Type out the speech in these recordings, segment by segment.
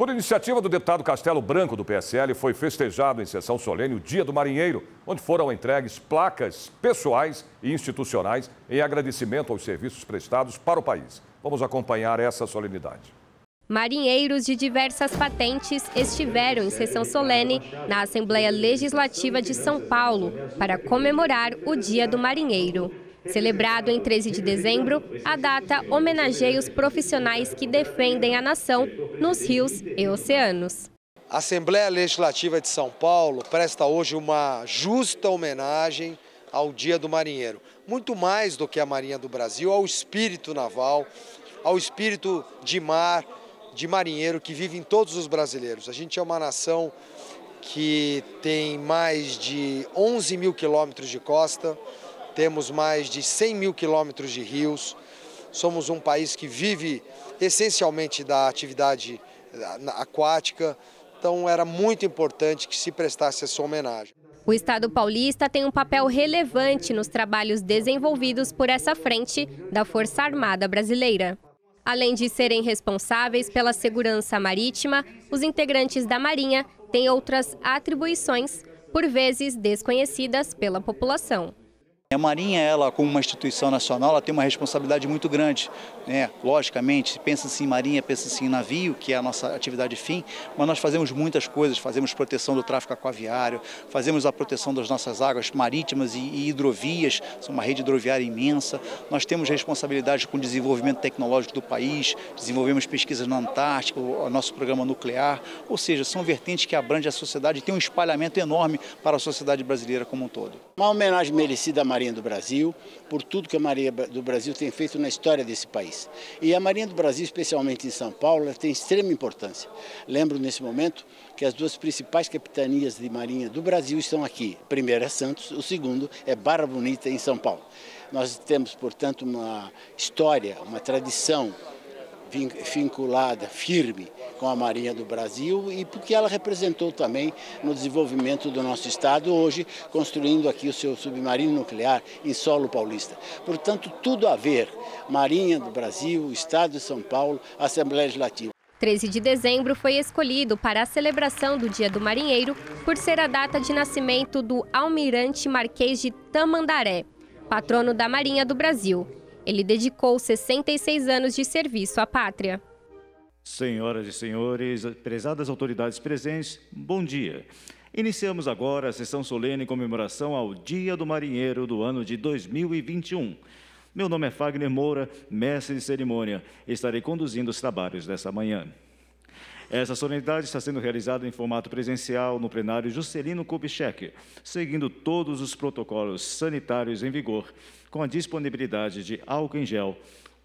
Por iniciativa do deputado Castelo Branco, do PSL, foi festejado em sessão solene o Dia do Marinheiro, onde foram entregues placas pessoais e institucionais em agradecimento aos serviços prestados para o país. Vamos acompanhar essa solenidade. Marinheiros de diversas patentes estiveram em sessão solene na Assembleia Legislativa de São Paulo para comemorar o Dia do Marinheiro. Celebrado em 13 de dezembro, a data homenageia os profissionais que defendem a nação nos rios e oceanos. A Assembleia Legislativa de São Paulo presta hoje uma justa homenagem ao Dia do Marinheiro. Muito mais do que a Marinha do Brasil, ao espírito naval, ao espírito de mar, de marinheiro que vive em todos os brasileiros. A gente é uma nação que tem mais de 11 mil quilômetros de costa, temos mais de 100 mil quilômetros de rios, somos um país que vive essencialmente da atividade eh, aquática, então era muito importante que se prestasse essa homenagem. O Estado paulista tem um papel relevante nos trabalhos desenvolvidos por essa frente da Força Armada Brasileira. Além de serem responsáveis pela segurança marítima, os integrantes da Marinha têm outras atribuições, por vezes desconhecidas pela população. A Marinha, ela como uma instituição nacional, ela tem uma responsabilidade muito grande. Né? Logicamente, pensa-se assim em Marinha, pensa-se assim em navio, que é a nossa atividade fim, mas nós fazemos muitas coisas, fazemos proteção do tráfego aquaviário, fazemos a proteção das nossas águas marítimas e hidrovias, são uma rede hidroviária imensa. Nós temos responsabilidade com o desenvolvimento tecnológico do país, desenvolvemos pesquisas na Antártica, o nosso programa nuclear, ou seja, são vertentes que abrangem a sociedade e tem um espalhamento enorme para a sociedade brasileira como um todo. Uma homenagem merecida a Marinha Marinha do Brasil, por tudo que a Marinha do Brasil tem feito na história desse país. E a Marinha do Brasil, especialmente em São Paulo, tem extrema importância. Lembro nesse momento que as duas principais capitanias de Marinha do Brasil estão aqui. Primeiro primeira é Santos, o segundo é Barra Bonita, em São Paulo. Nós temos, portanto, uma história, uma tradição vinculada, firme com a Marinha do Brasil e porque ela representou também no desenvolvimento do nosso Estado, hoje construindo aqui o seu submarino nuclear em solo paulista. Portanto, tudo a ver, Marinha do Brasil, Estado de São Paulo, Assembleia Legislativa. 13 de dezembro foi escolhido para a celebração do Dia do Marinheiro por ser a data de nascimento do almirante Marquês de Tamandaré, patrono da Marinha do Brasil. Ele dedicou 66 anos de serviço à pátria. Senhoras e senhores, prezadas autoridades presentes, bom dia. Iniciamos agora a sessão solene em comemoração ao Dia do Marinheiro do ano de 2021. Meu nome é Fagner Moura, mestre de cerimônia. Estarei conduzindo os trabalhos dessa manhã. Essa solenidade está sendo realizada em formato presencial no plenário Juscelino Kubitschek, seguindo todos os protocolos sanitários em vigor, com a disponibilidade de álcool em gel,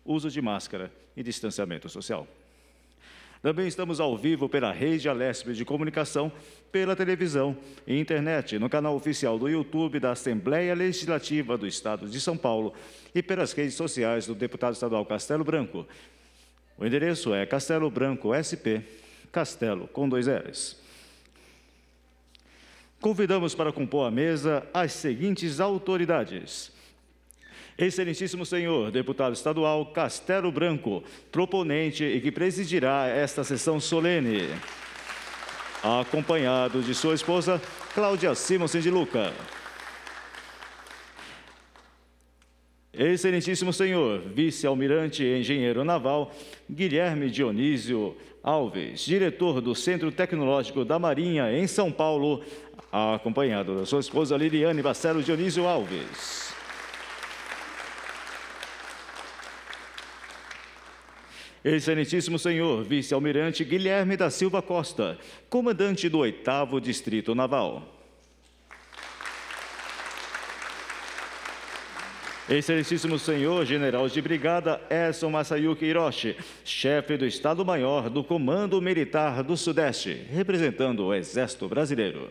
uso de máscara e distanciamento social. Também estamos ao vivo pela Rede Alesp de Comunicação, pela televisão e internet, no canal oficial do YouTube da Assembleia Legislativa do Estado de São Paulo e pelas redes sociais do deputado estadual Castelo Branco. O endereço é Castelo Branco SP, Castelo, com dois L's. Convidamos para compor a mesa as seguintes autoridades. Excelentíssimo senhor, deputado estadual Castelo Branco, proponente e que presidirá esta sessão solene. Acompanhado de sua esposa, Cláudia Simonsen de Luca. Excelentíssimo senhor vice-almirante e engenheiro naval Guilherme Dionísio Alves, diretor do Centro Tecnológico da Marinha em São Paulo, acompanhado da sua esposa Liliane Bacelo Dionísio Alves. Excelentíssimo senhor vice-almirante Guilherme da Silva Costa, comandante do 8 Distrito Naval. Excelentíssimo Senhor General de Brigada Edson Masayuki Hiroshi, chefe do Estado-Maior do Comando Militar do Sudeste, representando o Exército Brasileiro.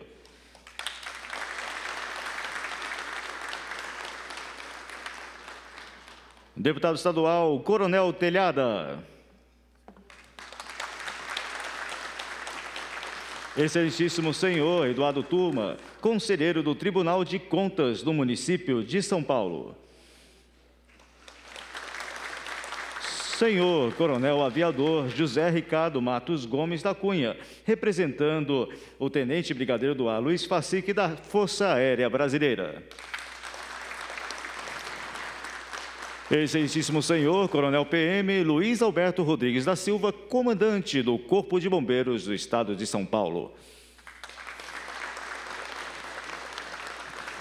Deputado estadual Coronel Telhada. Excelentíssimo senhor Eduardo Turma, conselheiro do Tribunal de Contas do município de São Paulo. Senhor Coronel Aviador José Ricardo Matos Gomes da Cunha, representando o Tenente Brigadeiro do Ar Luiz Facique da Força Aérea Brasileira. Excelentíssimo Senhor Coronel PM Luiz Alberto Rodrigues da Silva, comandante do Corpo de Bombeiros do Estado de São Paulo.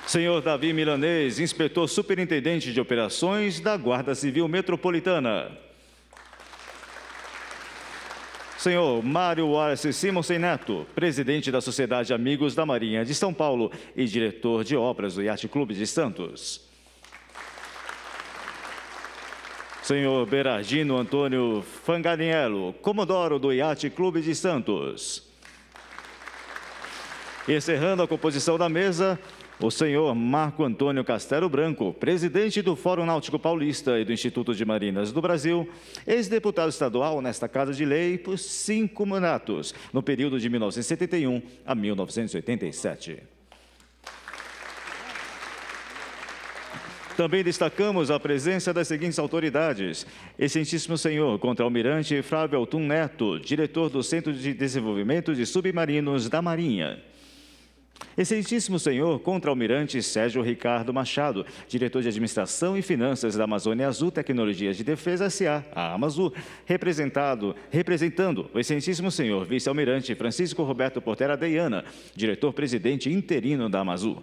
Senhor Davi Milanês, inspetor superintendente de operações da Guarda Civil Metropolitana. Senhor Mário Arce Simonsen Neto, presidente da Sociedade Amigos da Marinha de São Paulo e diretor de obras do Yacht Clube de Santos. Senhor Berardino Antônio Fanganiello, comodoro do Yacht Clube de Santos. Encerrando a composição da mesa, o senhor Marco Antônio Castelo Branco, presidente do Fórum Náutico Paulista e do Instituto de Marinas do Brasil, ex-deputado estadual nesta Casa de Lei por cinco mandatos, no período de 1971 a 1987. Também destacamos a presença das seguintes autoridades. Excelentíssimo senhor contra-almirante Flávio Altum Neto, diretor do Centro de Desenvolvimento de Submarinos da Marinha. Excelentíssimo senhor contra-almirante Sérgio Ricardo Machado, diretor de Administração e Finanças da Amazônia Azul Tecnologias de Defesa SA, a Amazul, representado, representando o excelentíssimo senhor vice-almirante Francisco Roberto Portera Deiana, diretor-presidente interino da Amazul.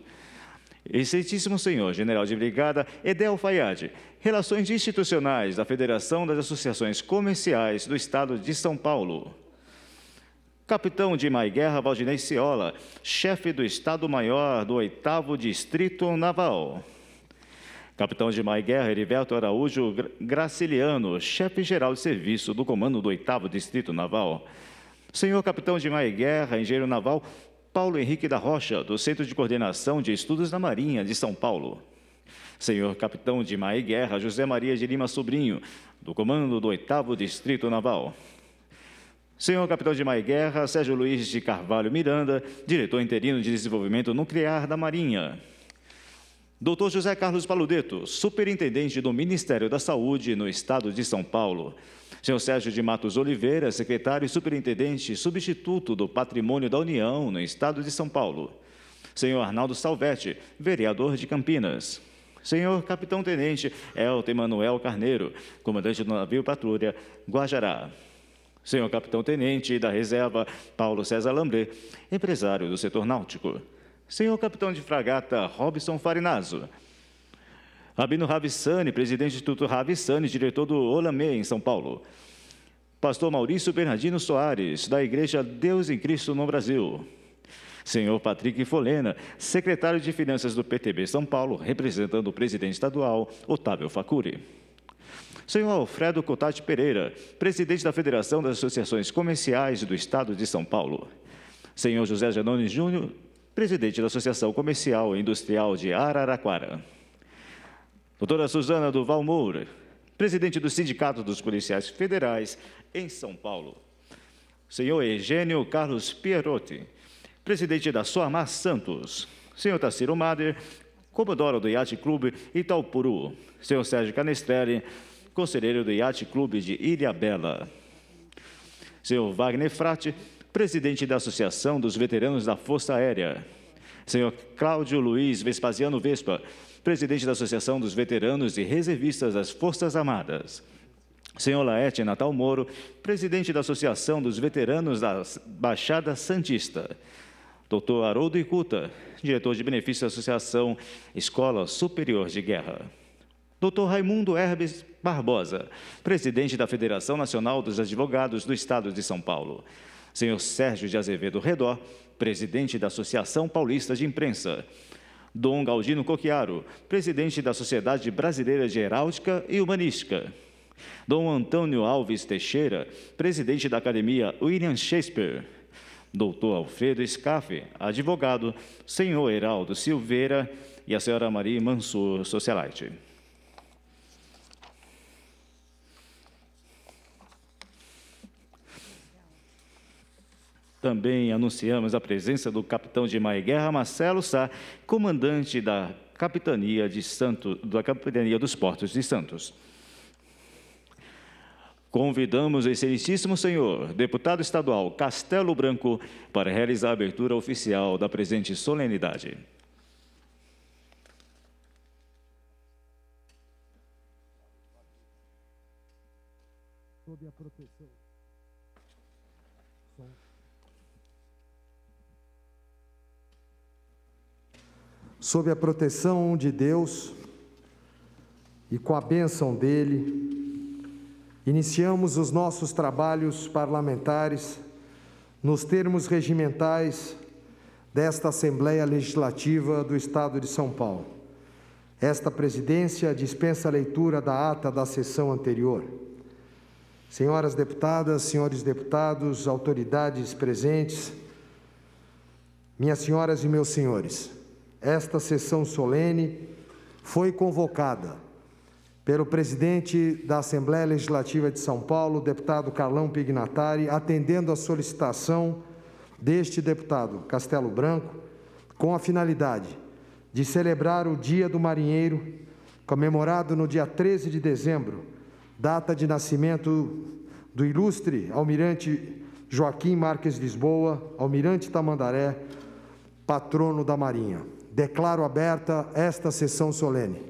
Excelentíssimo senhor General de Brigada Edel Fayad, Relações Institucionais da Federação das Associações Comerciais do Estado de São Paulo capitão de Maiguerra Valdinei Ciola, chefe do Estado-Maior do 8 Distrito Naval. Capitão de Maiguerra Heriberto Araújo Graciliano, chefe-geral de serviço do Comando do 8 Distrito Naval. Senhor Capitão de Maiguerra, engenheiro naval Paulo Henrique da Rocha, do Centro de Coordenação de Estudos da Marinha de São Paulo. Senhor Capitão de Maiguerra José Maria de Lima Sobrinho, do Comando do 8 Distrito Naval. Senhor Capitão de Mai Guerra, Sérgio Luiz de Carvalho Miranda, Diretor Interino de Desenvolvimento Nuclear da Marinha. Doutor José Carlos Paludeto, Superintendente do Ministério da Saúde no Estado de São Paulo. Senhor Sérgio de Matos Oliveira, Secretário e Superintendente Substituto do Patrimônio da União no Estado de São Paulo. Senhor Arnaldo Salvetti, Vereador de Campinas. Senhor Capitão Tenente Elton Manuel Carneiro, Comandante do Navio Patrulha Guajará. Senhor capitão-tenente da reserva Paulo César Lambré, empresário do setor náutico. Senhor capitão de fragata Robson Farinazzo. Rabino Ravissani, presidente do Instituto Ravissani, diretor do Olamê, em São Paulo. Pastor Maurício Bernardino Soares, da Igreja Deus em Cristo no Brasil. Senhor Patrick Folena, secretário de Finanças do PTB São Paulo, representando o presidente estadual, Otávio Facuri. Senhor Alfredo Cotati Pereira, presidente da Federação das Associações Comerciais do Estado de São Paulo. Senhor José Janone Júnior, presidente da Associação Comercial e Industrial de Araraquara. Doutora Suzana Duval Moura, presidente do Sindicato dos Policiais Federais em São Paulo. Senhor Eugênio Carlos Pierotti, presidente da Soamar Santos. Senhor Tassiro Mader, comodoro do Yacht Clube Itaupuru. Senhor Sérgio Canestrelli, conselheiro do Yacht Clube de Ilha Bela. Senhor Wagner Frati, presidente da Associação dos Veteranos da Força Aérea. Senhor Cláudio Luiz Vespasiano Vespa, presidente da Associação dos Veteranos e Reservistas das Forças Armadas. Senhor Laerte Natal Moro, presidente da Associação dos Veteranos da Baixada Santista. Dr. Haroldo Icuta, diretor de benefício da Associação Escola Superior de Guerra. Dr. Raimundo Herbes Barbosa, presidente da Federação Nacional dos Advogados do Estado de São Paulo. Senhor Sérgio de Azevedo Redor, presidente da Associação Paulista de Imprensa. Dom Galdino Coquiaro, presidente da Sociedade Brasileira de Heráldica e Humanística. Dom Antônio Alves Teixeira, presidente da Academia William Shakespeare. Doutor Alfredo Scafe, advogado, senhor Heraldo Silveira e a senhora Maria Mansur Socialite. Também anunciamos a presença do capitão de Maia Guerra, Marcelo Sá, comandante da Capitania, de da Capitania dos Portos de Santos. Convidamos o Excelentíssimo Senhor, deputado estadual Castelo Branco, para realizar a abertura oficial da presente solenidade. Sob a sob a proteção de Deus e com a bênção dele, iniciamos os nossos trabalhos parlamentares nos termos regimentais desta Assembleia Legislativa do Estado de São Paulo. Esta presidência dispensa a leitura da ata da sessão anterior. Senhoras deputadas, senhores deputados, autoridades presentes, minhas senhoras e meus senhores, esta sessão solene foi convocada pelo presidente da Assembleia Legislativa de São Paulo, deputado Carlão Pignatari, atendendo à solicitação deste deputado Castelo Branco, com a finalidade de celebrar o Dia do Marinheiro, comemorado no dia 13 de dezembro, data de nascimento do ilustre almirante Joaquim Marques Lisboa, almirante Tamandaré, patrono da Marinha declaro aberta esta sessão solene.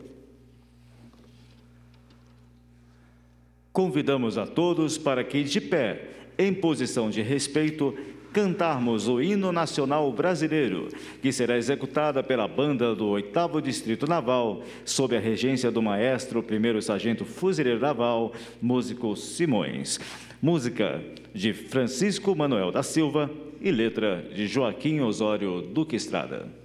Convidamos a todos para que, de pé, em posição de respeito, cantarmos o hino nacional brasileiro, que será executada pela banda do 8 Distrito Naval, sob a regência do maestro primeiro sargento fuzileiro naval, músico Simões. Música de Francisco Manuel da Silva e letra de Joaquim Osório Duque Estrada.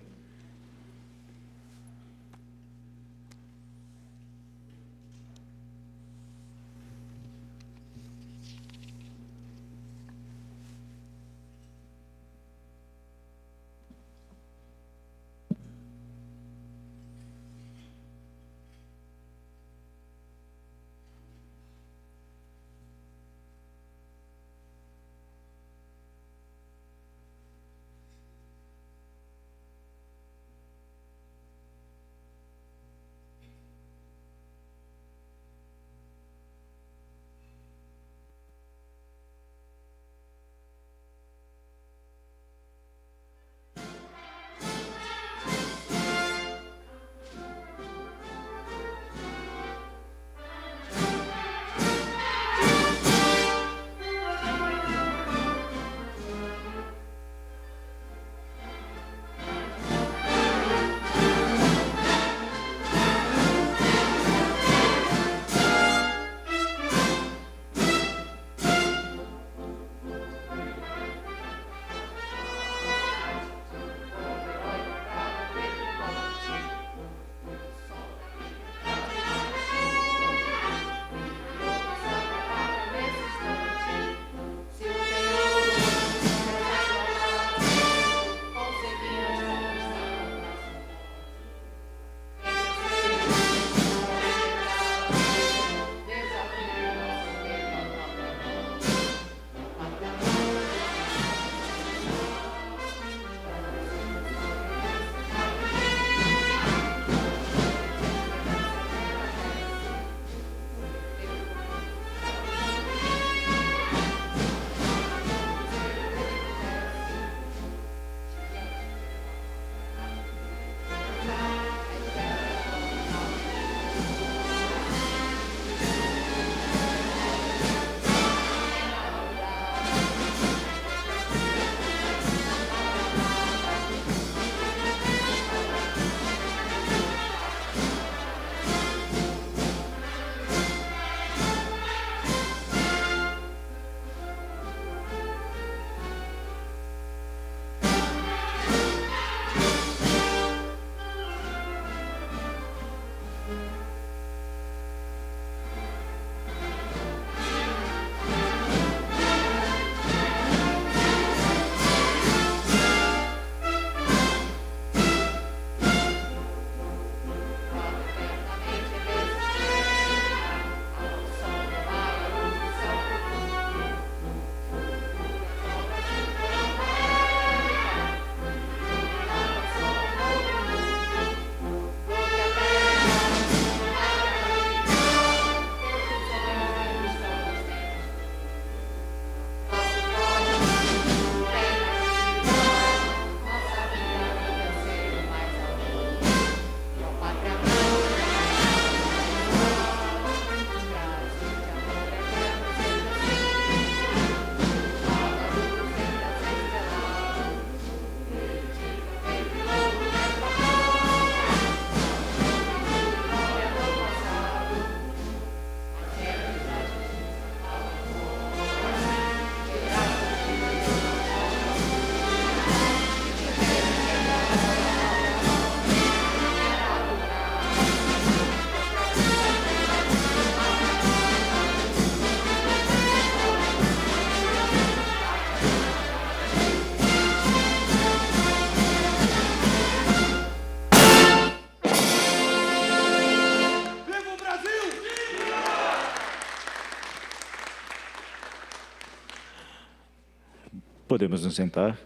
Podemos nos sentar.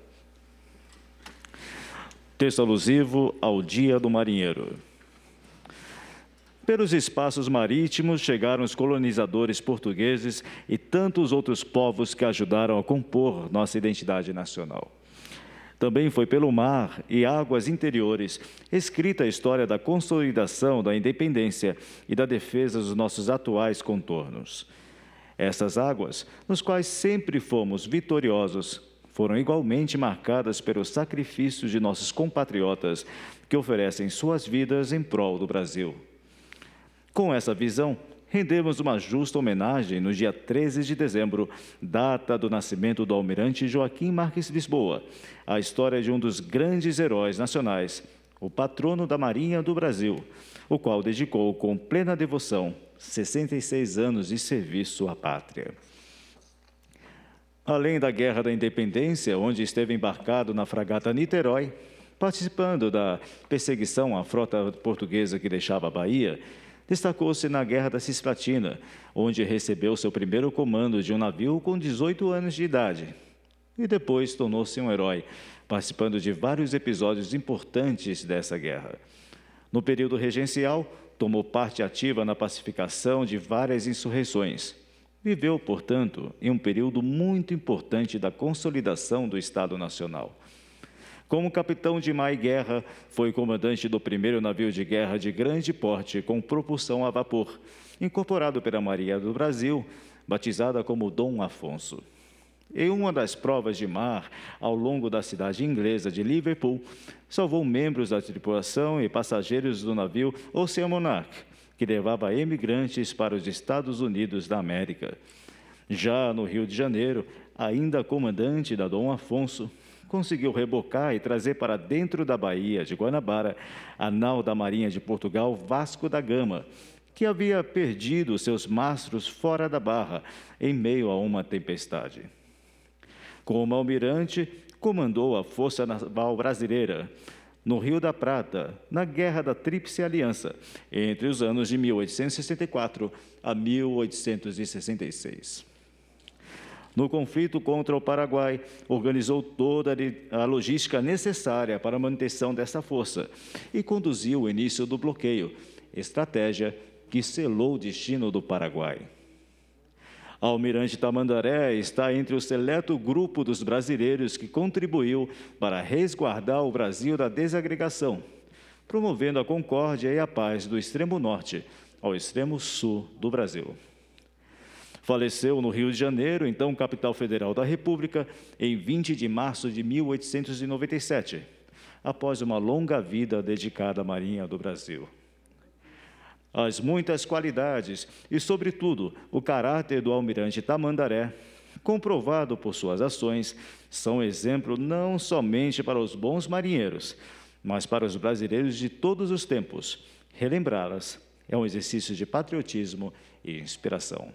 Texto alusivo ao Dia do Marinheiro. Pelos espaços marítimos chegaram os colonizadores portugueses e tantos outros povos que ajudaram a compor nossa identidade nacional. Também foi pelo mar e águas interiores escrita a história da consolidação da independência e da defesa dos nossos atuais contornos. Essas águas, nos quais sempre fomos vitoriosos, foram igualmente marcadas pelos sacrifícios de nossos compatriotas que oferecem suas vidas em prol do Brasil. Com essa visão, rendemos uma justa homenagem no dia 13 de dezembro, data do nascimento do almirante Joaquim Marques Lisboa, a história de um dos grandes heróis nacionais, o patrono da Marinha do Brasil, o qual dedicou com plena devoção 66 anos de serviço à pátria. Além da Guerra da Independência, onde esteve embarcado na fragata Niterói, participando da perseguição à frota portuguesa que deixava a Bahia, destacou-se na Guerra da Cisplatina, onde recebeu seu primeiro comando de um navio com 18 anos de idade. E depois tornou-se um herói, participando de vários episódios importantes dessa guerra. No período regencial, tomou parte ativa na pacificação de várias insurreições. Viveu, portanto, em um período muito importante da consolidação do Estado Nacional. Como capitão de mar e guerra, foi comandante do primeiro navio de guerra de grande porte com propulsão a vapor, incorporado pela Marinha do Brasil, batizada como Dom Afonso. Em uma das provas de mar ao longo da cidade inglesa de Liverpool, salvou membros da tripulação e passageiros do navio Ocean Monarch, que levava emigrantes para os Estados Unidos da América. Já no Rio de Janeiro, ainda comandante da Dom Afonso, conseguiu rebocar e trazer para dentro da Bahia de Guanabara a nau da Marinha de Portugal Vasco da Gama, que havia perdido seus mastros fora da barra em meio a uma tempestade. Como almirante, comandou a Força Naval Brasileira, no Rio da Prata, na Guerra da Tríplice Aliança, entre os anos de 1864 a 1866. No conflito contra o Paraguai, organizou toda a logística necessária para a manutenção dessa força e conduziu o início do bloqueio, estratégia que selou o destino do Paraguai. Almirante Tamandaré está entre o seleto grupo dos brasileiros que contribuiu para resguardar o Brasil da desagregação, promovendo a concórdia e a paz do extremo norte ao extremo sul do Brasil. Faleceu no Rio de Janeiro, então capital federal da República, em 20 de março de 1897, após uma longa vida dedicada à Marinha do Brasil as muitas qualidades e, sobretudo, o caráter do almirante Tamandaré, comprovado por suas ações, são exemplo não somente para os bons marinheiros, mas para os brasileiros de todos os tempos. Relembrá-las é um exercício de patriotismo e inspiração.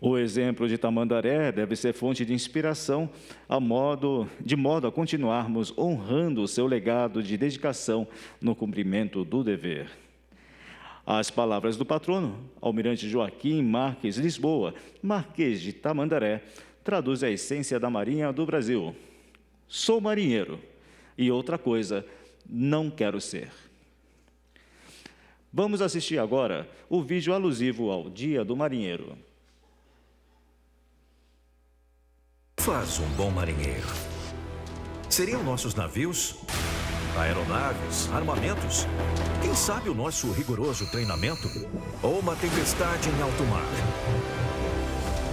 O exemplo de Tamandaré deve ser fonte de inspiração, a modo, de modo a continuarmos honrando o seu legado de dedicação no cumprimento do dever. As palavras do patrono, almirante Joaquim Marques Lisboa, Marquês de Tamandaré, traduz a essência da Marinha do Brasil. Sou marinheiro e outra coisa não quero ser. Vamos assistir agora o vídeo alusivo ao Dia do Marinheiro. Faz um bom marinheiro. Seriam nossos navios aeronaves, armamentos. Quem sabe o nosso rigoroso treinamento? Ou uma tempestade em alto mar.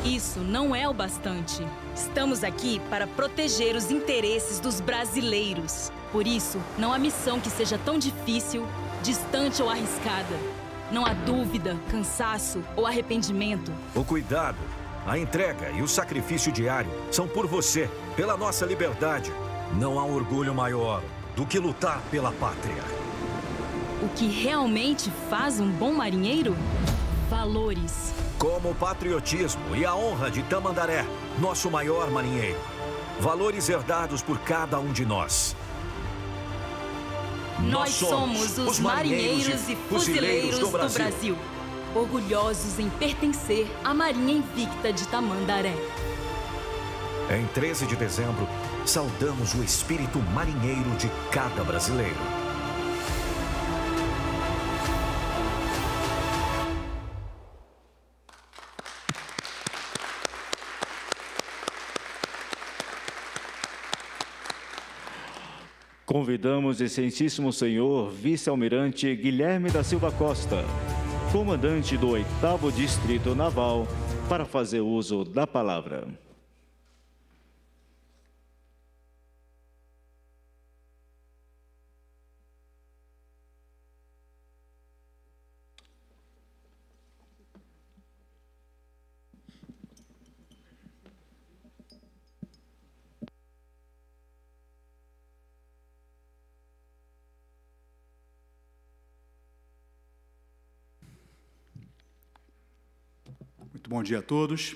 Isso não é o bastante. Estamos aqui para proteger os interesses dos brasileiros. Por isso, não há missão que seja tão difícil, distante ou arriscada. Não há dúvida, cansaço ou arrependimento. O cuidado, a entrega e o sacrifício diário são por você, pela nossa liberdade. Não há um orgulho maior, do que lutar pela pátria. O que realmente faz um bom marinheiro? Valores. Como o patriotismo e a honra de Tamandaré, nosso maior marinheiro. Valores herdados por cada um de nós. Nós somos os marinheiros e fuzileiros do Brasil. do Brasil. Orgulhosos em pertencer à Marinha Invicta de Tamandaré. Em 13 de dezembro saudamos o espírito marinheiro de cada brasileiro. Convidamos Excelentíssimo Senhor Vice-Almirante Guilherme da Silva Costa, comandante do 8 Distrito Naval, para fazer uso da palavra. Bom dia a todos.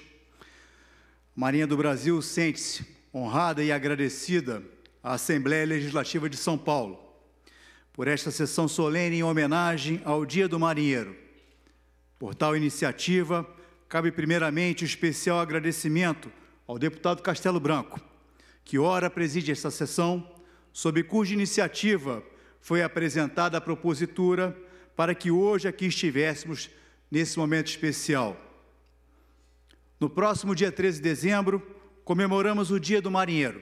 Marinha do Brasil sente-se honrada e agradecida à Assembleia Legislativa de São Paulo por esta sessão solene em homenagem ao Dia do Marinheiro. Por tal iniciativa, cabe primeiramente o especial agradecimento ao deputado Castelo Branco, que ora preside esta sessão, sob cuja iniciativa foi apresentada a propositura para que hoje aqui estivéssemos nesse momento especial. No próximo dia 13 de dezembro, comemoramos o Dia do Marinheiro,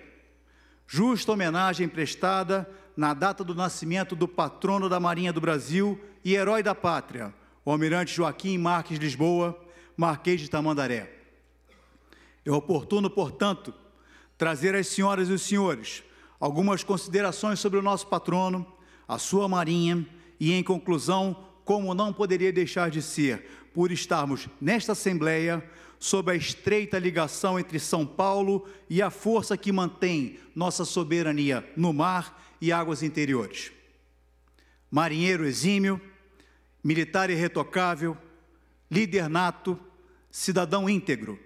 justa homenagem prestada na data do nascimento do patrono da Marinha do Brasil e herói da pátria, o almirante Joaquim Marques Lisboa, Marquês de Tamandaré. É oportuno, portanto, trazer às senhoras e os senhores algumas considerações sobre o nosso patrono, a sua Marinha e, em conclusão, como não poderia deixar de ser, por estarmos nesta Assembleia sobre a estreita ligação entre São Paulo e a força que mantém nossa soberania no mar e águas interiores. Marinheiro exímio, militar irretocável, líder nato, cidadão íntegro,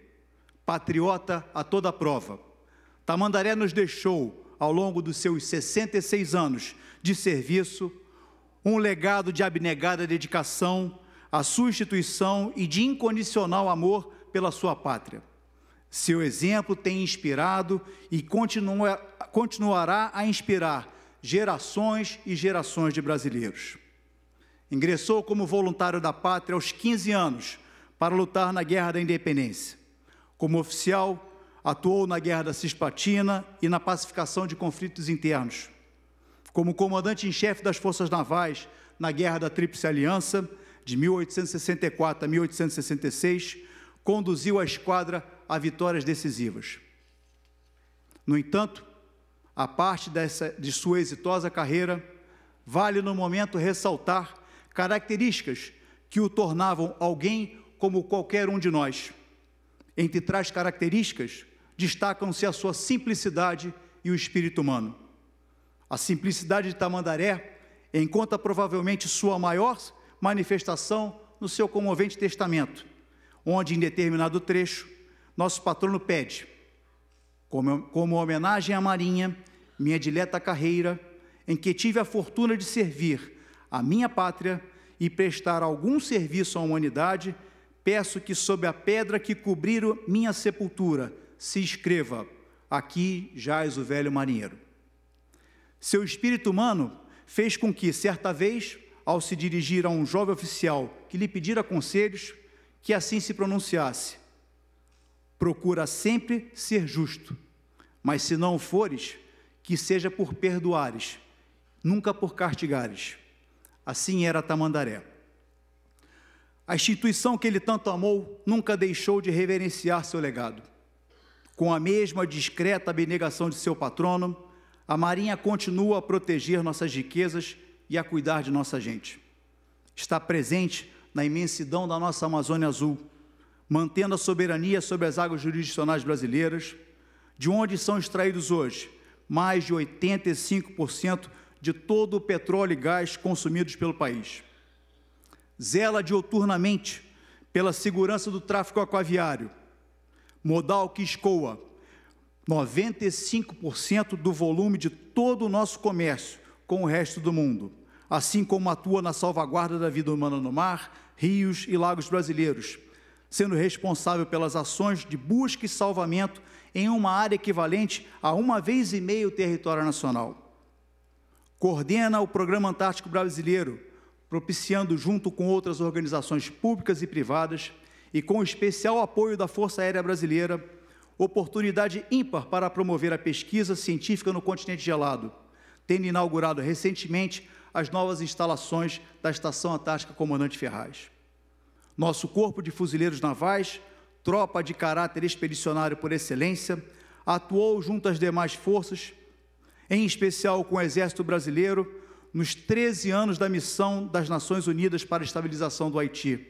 patriota a toda prova. Tamandaré nos deixou, ao longo dos seus 66 anos de serviço, um legado de abnegada dedicação à sua instituição e de incondicional amor pela sua pátria. Seu exemplo tem inspirado e continua, continuará a inspirar gerações e gerações de brasileiros. Ingressou como voluntário da pátria aos 15 anos para lutar na Guerra da Independência. Como oficial, atuou na Guerra da Cisplatina e na pacificação de conflitos internos. Como comandante em chefe das Forças Navais na Guerra da Tríplice Aliança, de 1864 a 1866, conduziu a esquadra a vitórias decisivas. No entanto, a parte dessa, de sua exitosa carreira, vale no momento ressaltar características que o tornavam alguém como qualquer um de nós. Entre tais características, destacam-se a sua simplicidade e o espírito humano. A simplicidade de Tamandaré encontra provavelmente sua maior manifestação no seu comovente testamento onde em determinado trecho, nosso patrono pede, como, como homenagem à Marinha, minha dileta carreira, em que tive a fortuna de servir a minha pátria e prestar algum serviço à humanidade, peço que sob a pedra que cobrir minha sepultura se escreva: Aqui jaz o velho marinheiro. Seu espírito humano fez com que, certa vez, ao se dirigir a um jovem oficial que lhe pedira conselhos, que assim se pronunciasse: Procura sempre ser justo, mas se não fores, que seja por perdoares, nunca por castigares. Assim era Tamandaré. A instituição que ele tanto amou nunca deixou de reverenciar seu legado. Com a mesma discreta abnegação de seu patrono, a Marinha continua a proteger nossas riquezas e a cuidar de nossa gente. Está presente na imensidão da nossa Amazônia Azul, mantendo a soberania sobre as águas jurisdicionais brasileiras, de onde são extraídos hoje mais de 85% de todo o petróleo e gás consumidos pelo país. Zela dioturnamente pela segurança do tráfego aquaviário, modal que escoa 95% do volume de todo o nosso comércio com o resto do mundo assim como atua na salvaguarda da vida humana no mar, rios e lagos brasileiros, sendo responsável pelas ações de busca e salvamento em uma área equivalente a uma vez e meio o território nacional. Coordena o Programa Antártico Brasileiro, propiciando, junto com outras organizações públicas e privadas, e com especial apoio da Força Aérea Brasileira, oportunidade ímpar para promover a pesquisa científica no continente gelado, tendo inaugurado recentemente as novas instalações da Estação Antártica Comandante Ferraz. Nosso Corpo de Fuzileiros Navais, tropa de caráter expedicionário por excelência, atuou junto às demais forças, em especial com o Exército Brasileiro, nos 13 anos da missão das Nações Unidas para a Estabilização do Haiti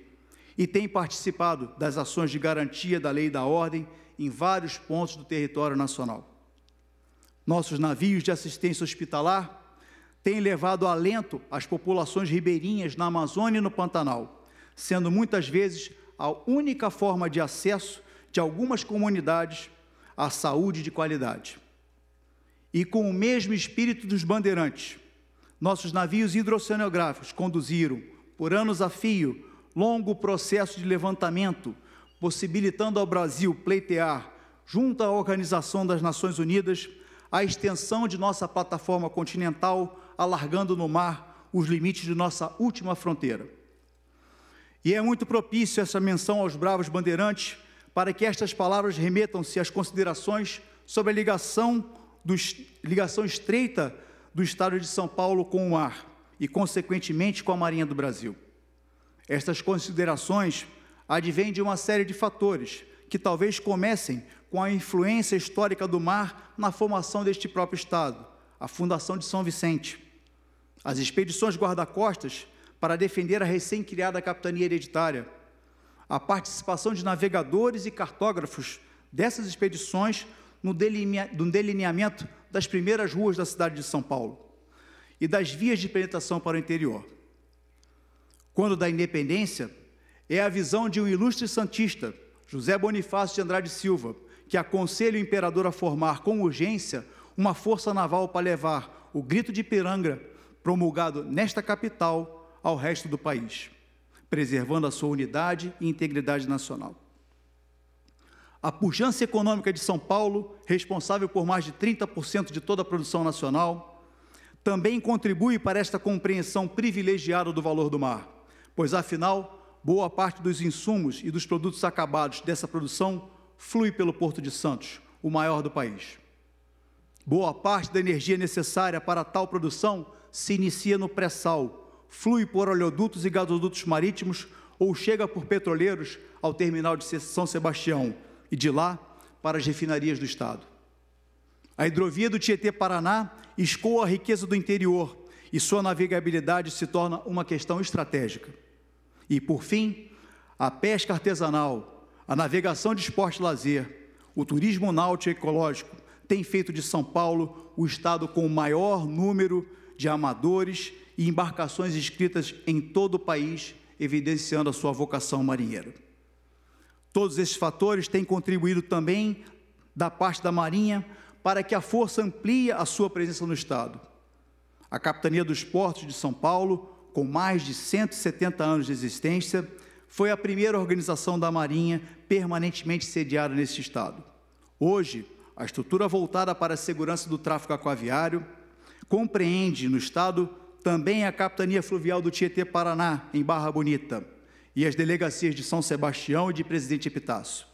e tem participado das ações de garantia da lei e da ordem em vários pontos do território nacional. Nossos navios de assistência hospitalar tem levado alento às populações ribeirinhas na Amazônia e no Pantanal, sendo muitas vezes a única forma de acesso de algumas comunidades à saúde de qualidade. E com o mesmo espírito dos bandeirantes, nossos navios hidroceanográficos conduziram, por anos a fio, longo processo de levantamento, possibilitando ao Brasil pleitear, junto à Organização das Nações Unidas, a extensão de nossa plataforma continental alargando no mar os limites de nossa última fronteira. E é muito propício essa menção aos bravos bandeirantes para que estas palavras remetam-se às considerações sobre a ligação, do, ligação estreita do Estado de São Paulo com o mar e, consequentemente, com a Marinha do Brasil. Estas considerações advêm de uma série de fatores que talvez comecem com a influência histórica do mar na formação deste próprio Estado, a fundação de São Vicente as expedições guarda-costas para defender a recém-criada capitania hereditária, a participação de navegadores e cartógrafos dessas expedições no, delineamento das primeiras ruas da cidade de São Paulo e das vias de penetração para o interior. Quando da independência, é a visão de um ilustre santista, José Bonifácio de Andrade Silva, que aconselha o imperador a formar com urgência uma força naval para levar o grito de Piranga promulgado nesta capital ao resto do país, preservando a sua unidade e integridade nacional. A pujança econômica de São Paulo, responsável por mais de 30% de toda a produção nacional, também contribui para esta compreensão privilegiada do valor do mar, pois, afinal, boa parte dos insumos e dos produtos acabados dessa produção flui pelo Porto de Santos, o maior do país. Boa parte da energia necessária para tal produção se inicia no pré-sal, flui por oleodutos e gasodutos marítimos ou chega por petroleiros ao terminal de São Sebastião e de lá para as refinarias do Estado. A hidrovia do Tietê-Paraná escoa a riqueza do interior e sua navegabilidade se torna uma questão estratégica. E, por fim, a pesca artesanal, a navegação de esporte e lazer, o turismo náutico e ecológico têm feito de São Paulo o estado com o maior número de amadores e embarcações inscritas em todo o país, evidenciando a sua vocação marinheira. Todos esses fatores têm contribuído também da parte da Marinha para que a força amplie a sua presença no Estado. A Capitania dos Portos de São Paulo, com mais de 170 anos de existência, foi a primeira organização da Marinha permanentemente sediada nesse Estado. Hoje, a estrutura voltada para a segurança do tráfego aquaviário Compreende no Estado também a Capitania Fluvial do Tietê Paraná, em Barra Bonita, e as delegacias de São Sebastião e de Presidente Epitácio.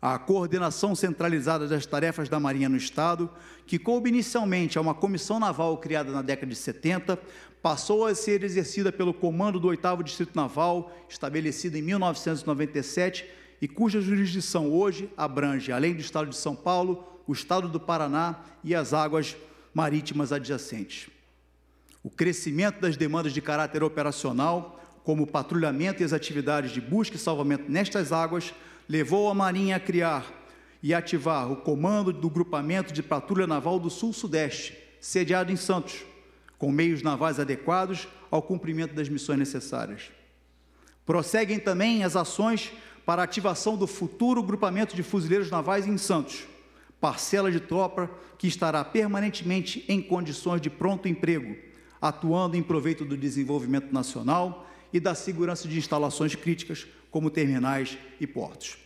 A coordenação centralizada das tarefas da Marinha no Estado, que coube inicialmente a uma comissão naval criada na década de 70, passou a ser exercida pelo Comando do 8 Distrito Naval, estabelecido em 1997, e cuja jurisdição hoje abrange, além do Estado de São Paulo, o Estado do Paraná e as águas marítimas adjacentes. O crescimento das demandas de caráter operacional, como o patrulhamento e as atividades de busca e salvamento nestas águas, levou a Marinha a criar e ativar o comando do Grupamento de Patrulha Naval do Sul-Sudeste, sediado em Santos, com meios navais adequados ao cumprimento das missões necessárias. Prosseguem também as ações para a ativação do futuro Grupamento de Fuzileiros Navais em Santos, parcela de tropa que estará permanentemente em condições de pronto emprego, atuando em proveito do desenvolvimento nacional e da segurança de instalações críticas, como terminais e portos.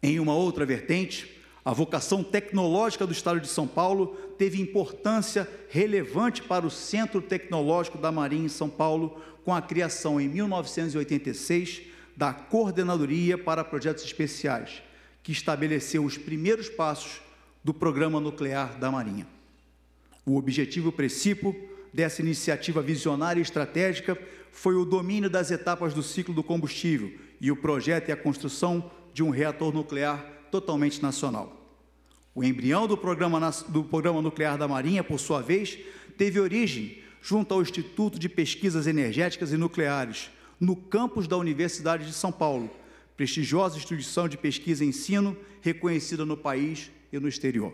Em uma outra vertente, a vocação tecnológica do Estado de São Paulo teve importância relevante para o Centro Tecnológico da Marinha em São Paulo, com a criação em 1986 da Coordenadoria para Projetos Especiais, que estabeleceu os primeiros passos do programa nuclear da Marinha. O objetivo princípio dessa iniciativa visionária e estratégica foi o domínio das etapas do ciclo do combustível e o projeto e a construção de um reator nuclear totalmente nacional. O embrião do programa, do programa nuclear da Marinha, por sua vez, teve origem junto ao Instituto de Pesquisas Energéticas e Nucleares, no campus da Universidade de São Paulo, prestigiosa instituição de pesquisa e ensino reconhecida no país e no exterior.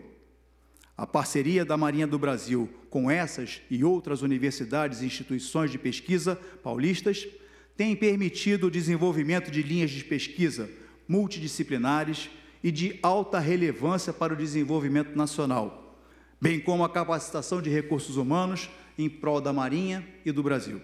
A parceria da Marinha do Brasil com essas e outras universidades e instituições de pesquisa paulistas tem permitido o desenvolvimento de linhas de pesquisa multidisciplinares e de alta relevância para o desenvolvimento nacional, bem como a capacitação de recursos humanos em prol da Marinha e do Brasil.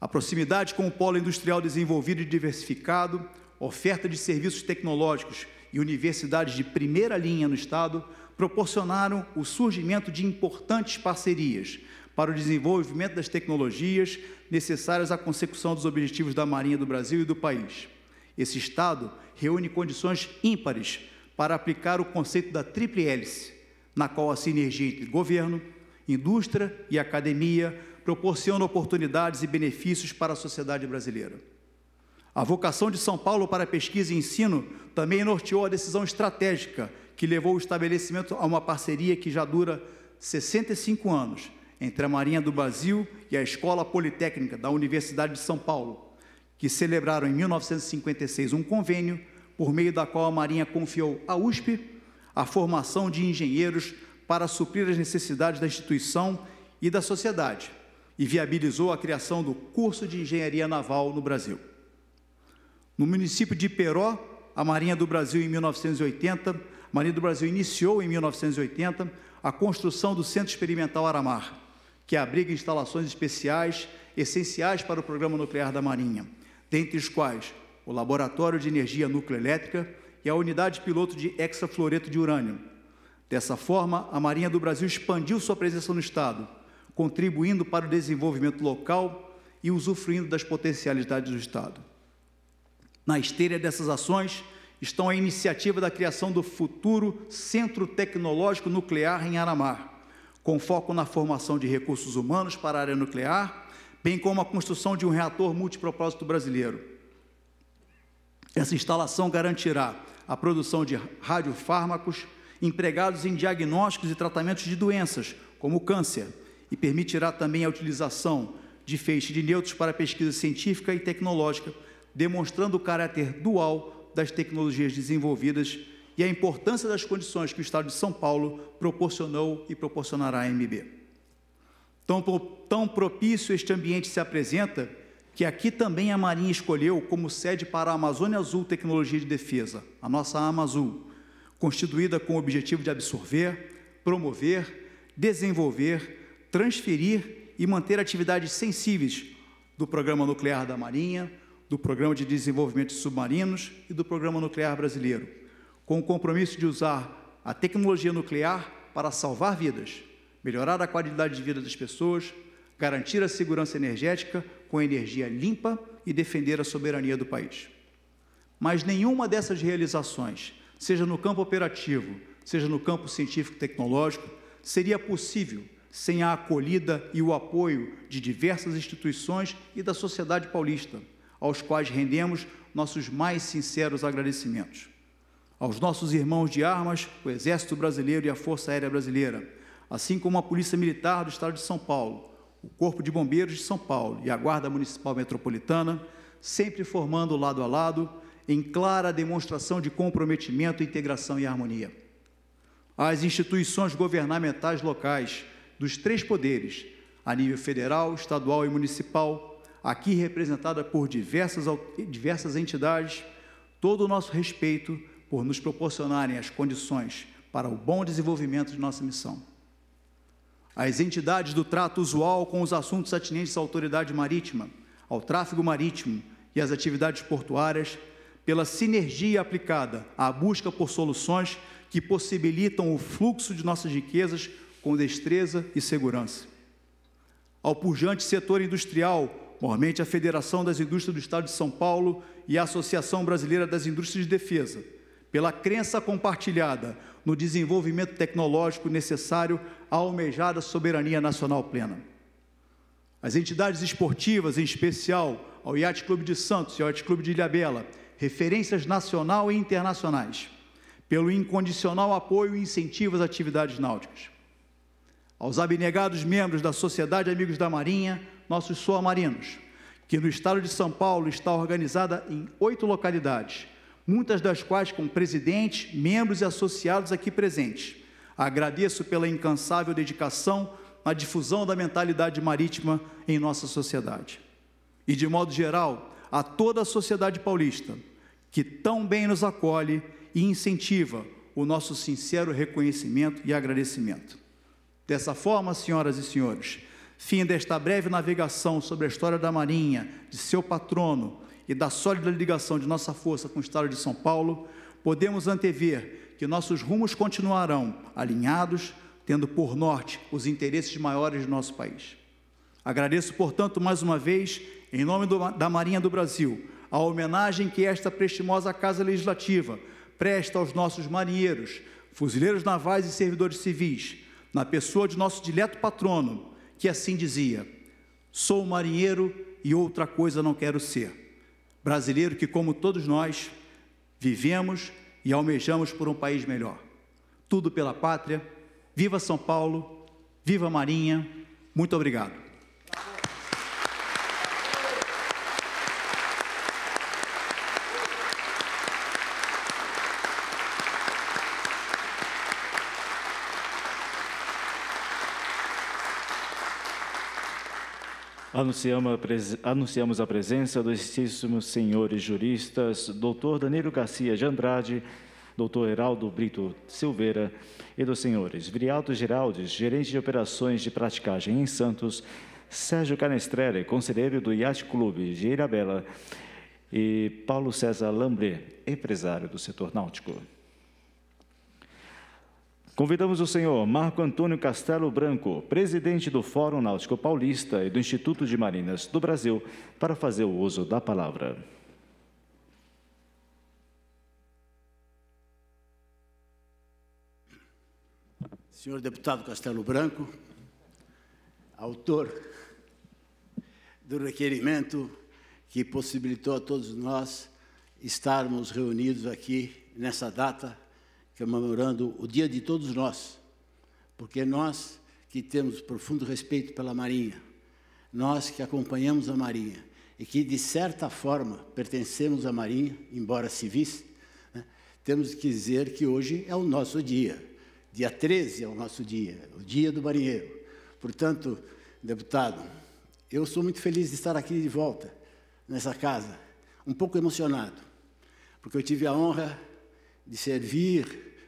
A proximidade com o polo industrial desenvolvido e diversificado, oferta de serviços tecnológicos e universidades de primeira linha no Estado proporcionaram o surgimento de importantes parcerias para o desenvolvimento das tecnologias necessárias à consecução dos objetivos da Marinha do Brasil e do país. Esse Estado reúne condições ímpares para aplicar o conceito da triple hélice, na qual a sinergia entre governo, indústria e academia proporciona oportunidades e benefícios para a sociedade brasileira. A vocação de São Paulo para pesquisa e ensino também norteou a decisão estratégica que levou o estabelecimento a uma parceria que já dura 65 anos entre a Marinha do Brasil e a Escola Politécnica da Universidade de São Paulo, que celebraram em 1956 um convênio por meio da qual a Marinha confiou à USP a formação de engenheiros para suprir as necessidades da instituição e da sociedade e viabilizou a criação do curso de engenharia naval no Brasil. No município de Peró, a Marinha do Brasil em 1980, a Marinha do Brasil iniciou em 1980 a construção do Centro Experimental Aramar, que abriga instalações especiais essenciais para o programa nuclear da Marinha, dentre os quais o Laboratório de Energia Nucleoelétrica e a Unidade Piloto de Hexafluoreto de Urânio. Dessa forma, a Marinha do Brasil expandiu sua presença no Estado, contribuindo para o desenvolvimento local e usufruindo das potencialidades do Estado. Na esteira dessas ações estão a iniciativa da criação do futuro Centro Tecnológico Nuclear em Aramar, com foco na formação de recursos humanos para a área nuclear, bem como a construção de um reator multipropósito brasileiro. Essa instalação garantirá a produção de radiofármacos empregados em diagnósticos e tratamentos de doenças, como câncer, e permitirá também a utilização de feixe de neutros para pesquisa científica e tecnológica, demonstrando o caráter dual das tecnologias desenvolvidas e a importância das condições que o Estado de São Paulo proporcionou e proporcionará à MB. Tão, tão propício este ambiente se apresenta que aqui também a Marinha escolheu como sede para a Amazônia Azul Tecnologia de Defesa, a nossa Amazul, constituída com o objetivo de absorver, promover, desenvolver transferir e manter atividades sensíveis do Programa Nuclear da Marinha, do Programa de Desenvolvimento de Submarinos e do Programa Nuclear Brasileiro, com o compromisso de usar a tecnologia nuclear para salvar vidas, melhorar a qualidade de vida das pessoas, garantir a segurança energética com energia limpa e defender a soberania do país. Mas nenhuma dessas realizações, seja no campo operativo, seja no campo científico-tecnológico, seria possível sem a acolhida e o apoio de diversas instituições e da sociedade paulista, aos quais rendemos nossos mais sinceros agradecimentos. Aos nossos irmãos de armas, o Exército Brasileiro e a Força Aérea Brasileira, assim como a Polícia Militar do Estado de São Paulo, o Corpo de Bombeiros de São Paulo e a Guarda Municipal Metropolitana, sempre formando lado a lado, em clara demonstração de comprometimento, integração e harmonia. às instituições governamentais locais, dos três poderes, a nível federal, estadual e municipal, aqui representada por diversas, diversas entidades, todo o nosso respeito por nos proporcionarem as condições para o bom desenvolvimento de nossa missão. As entidades do trato usual com os assuntos atinentes à autoridade marítima, ao tráfego marítimo e às atividades portuárias, pela sinergia aplicada à busca por soluções que possibilitam o fluxo de nossas riquezas com destreza e segurança. Ao pujante setor industrial, mormente a Federação das Indústrias do Estado de São Paulo e a Associação Brasileira das Indústrias de Defesa, pela crença compartilhada no desenvolvimento tecnológico necessário à almejada soberania nacional plena. As entidades esportivas, em especial ao Yacht Clube de Santos e ao Yacht Clube de Ilhabela, referências nacional e internacionais, pelo incondicional apoio e incentivo às atividades náuticas aos abnegados membros da Sociedade Amigos da Marinha, nossos soamarinos, que no estado de São Paulo está organizada em oito localidades, muitas das quais com presidente, membros e associados aqui presentes. Agradeço pela incansável dedicação na difusão da mentalidade marítima em nossa sociedade. E, de modo geral, a toda a sociedade paulista, que tão bem nos acolhe e incentiva o nosso sincero reconhecimento e agradecimento. Dessa forma, senhoras e senhores, fim desta breve navegação sobre a história da Marinha, de seu patrono e da sólida ligação de nossa força com o Estado de São Paulo, podemos antever que nossos rumos continuarão alinhados, tendo por norte os interesses maiores de nosso país. Agradeço, portanto, mais uma vez, em nome do, da Marinha do Brasil, a homenagem que esta prestimosa Casa Legislativa presta aos nossos marinheiros, fuzileiros navais e servidores civis na pessoa de nosso dileto patrono, que assim dizia: Sou marinheiro e outra coisa não quero ser. Brasileiro que, como todos nós, vivemos e almejamos por um país melhor. Tudo pela pátria. Viva São Paulo, viva Marinha. Muito obrigado. Anunciamos a, presença dos excelentíssimos senhores juristas, doutor Danilo Garcia de Andrade, doutor Heraldo Brito Silveira e dos senhores Viriato Giraldes, gerente de operações de praticagem em Santos, Sérgio Canestrelli, conselheiro do Yacht Clube de Irabela, e Paulo César Lambre, empresário do setor náutico. Convidamos o senhor Marco Antônio Castelo Branco, presidente do Fórum Náutico Paulista e do Instituto de Marinas do Brasil, para fazer o uso da palavra. Senhor deputado Castelo Branco, autor do requerimento que possibilitou a todos nós estarmos reunidos aqui nessa data comemorando o dia de todos nós, porque é nós que temos profundo respeito pela Marinha, nós que acompanhamos a Marinha e que, de certa forma, pertencemos à Marinha, embora civis, né, temos que dizer que hoje é o nosso dia. Dia 13 é o nosso dia, o dia do marinheiro. Portanto, deputado, eu sou muito feliz de estar aqui de volta, nessa casa, um pouco emocionado, porque eu tive a honra de servir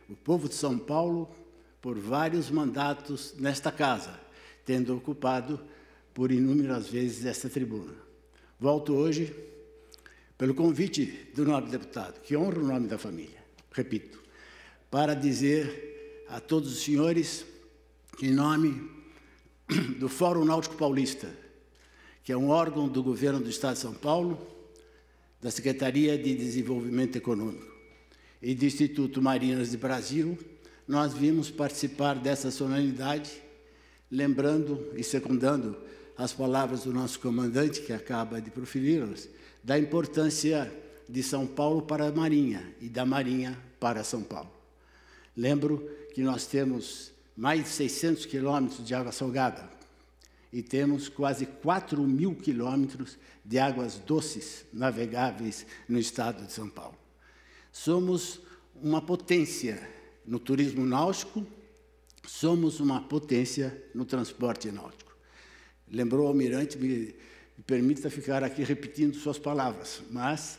o povo de São Paulo por vários mandatos nesta casa, tendo ocupado por inúmeras vezes esta tribuna. Volto hoje pelo convite do nobre deputado, que honra o nome da família, repito, para dizer a todos os senhores, que, em nome do Fórum Náutico Paulista, que é um órgão do governo do Estado de São Paulo, da Secretaria de Desenvolvimento Econômico, e do Instituto Marinas de Brasil, nós vimos participar dessa solenidade, lembrando e secundando as palavras do nosso comandante, que acaba de proferir-nos da importância de São Paulo para a Marinha e da Marinha para São Paulo. Lembro que nós temos mais de 600 quilômetros de água salgada e temos quase 4 mil quilômetros de águas doces navegáveis no estado de São Paulo. Somos uma potência no turismo náutico, somos uma potência no transporte náutico. Lembrou o almirante, me, me permita ficar aqui repetindo suas palavras, mas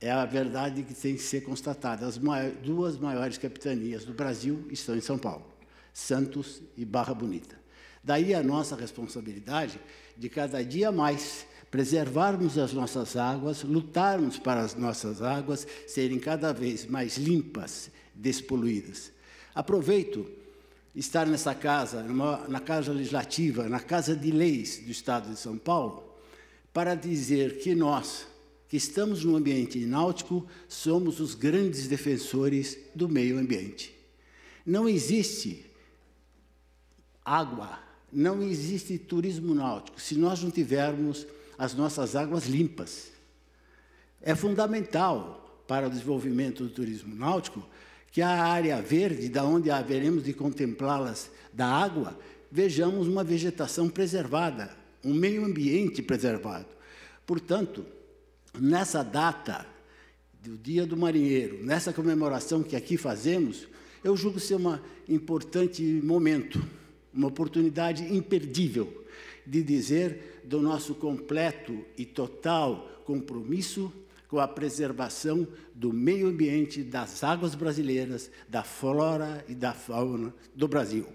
é a verdade que tem que ser constatada. As mai duas maiores capitanias do Brasil estão em São Paulo, Santos e Barra Bonita. Daí a nossa responsabilidade de cada dia mais preservarmos as nossas águas, lutarmos para as nossas águas serem cada vez mais limpas, despoluídas. Aproveito estar nessa casa, numa, na Casa Legislativa, na Casa de Leis do Estado de São Paulo, para dizer que nós, que estamos no ambiente náutico, somos os grandes defensores do meio ambiente. Não existe água, não existe turismo náutico se nós não tivermos as nossas águas limpas. É fundamental para o desenvolvimento do turismo náutico que a área verde, da onde haveremos de contemplá-las da água, vejamos uma vegetação preservada, um meio ambiente preservado. Portanto, nessa data do Dia do Marinheiro, nessa comemoração que aqui fazemos, eu julgo ser um importante momento, uma oportunidade imperdível de dizer do nosso completo e total compromisso com a preservação do meio ambiente, das águas brasileiras, da flora e da fauna do Brasil.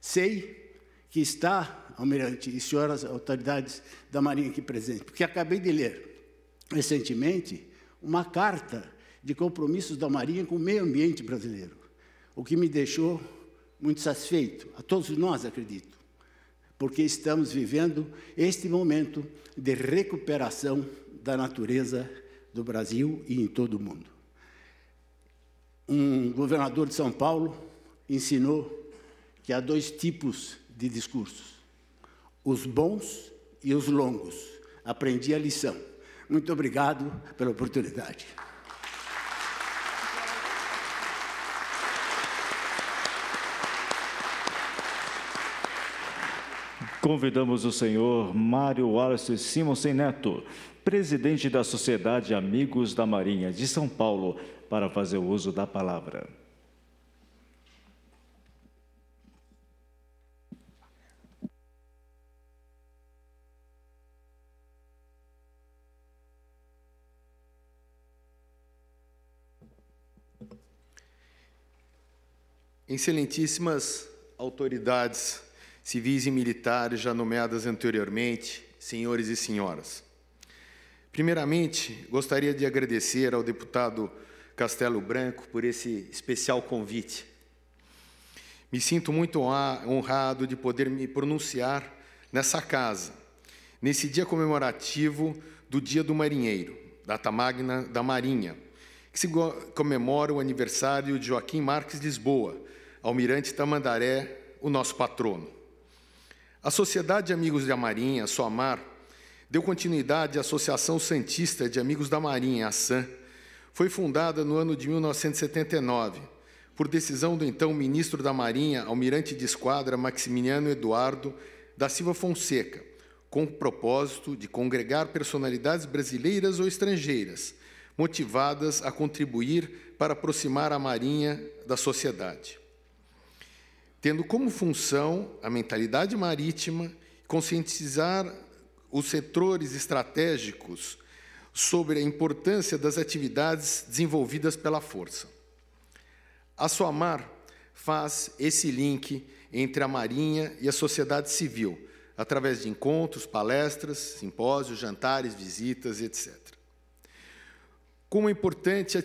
Sei que está, almirante e senhoras autoridades da Marinha aqui presentes, porque acabei de ler recentemente uma carta de compromissos da Marinha com o meio ambiente brasileiro, o que me deixou muito satisfeito, a todos nós, acredito porque estamos vivendo este momento de recuperação da natureza do Brasil e em todo o mundo. Um governador de São Paulo ensinou que há dois tipos de discursos: os bons e os longos. Aprendi a lição. Muito obrigado pela oportunidade. Convidamos o senhor Mário Arce Simonsen Neto, presidente da Sociedade Amigos da Marinha de São Paulo, para fazer o uso da palavra. Excelentíssimas autoridades civis e militares já nomeadas anteriormente, senhores e senhoras. Primeiramente, gostaria de agradecer ao deputado Castelo Branco por esse especial convite. Me sinto muito honrado de poder me pronunciar nessa casa, nesse dia comemorativo do Dia do Marinheiro, data magna da Marinha, que se comemora o aniversário de Joaquim Marques Lisboa, almirante Tamandaré, o nosso patrono. A Sociedade de Amigos da Marinha, SOAMAR, deu continuidade à Associação Santista de Amigos da Marinha, (ASAM). Foi fundada no ano de 1979, por decisão do então ministro da Marinha, almirante de esquadra Maximiliano Eduardo da Silva Fonseca, com o propósito de congregar personalidades brasileiras ou estrangeiras, motivadas a contribuir para aproximar a Marinha da sociedade tendo como função a mentalidade marítima, conscientizar os setores estratégicos sobre a importância das atividades desenvolvidas pela força. A SOAMAR faz esse link entre a Marinha e a sociedade civil, através de encontros, palestras, simpósios, jantares, visitas, etc. Com uma importante,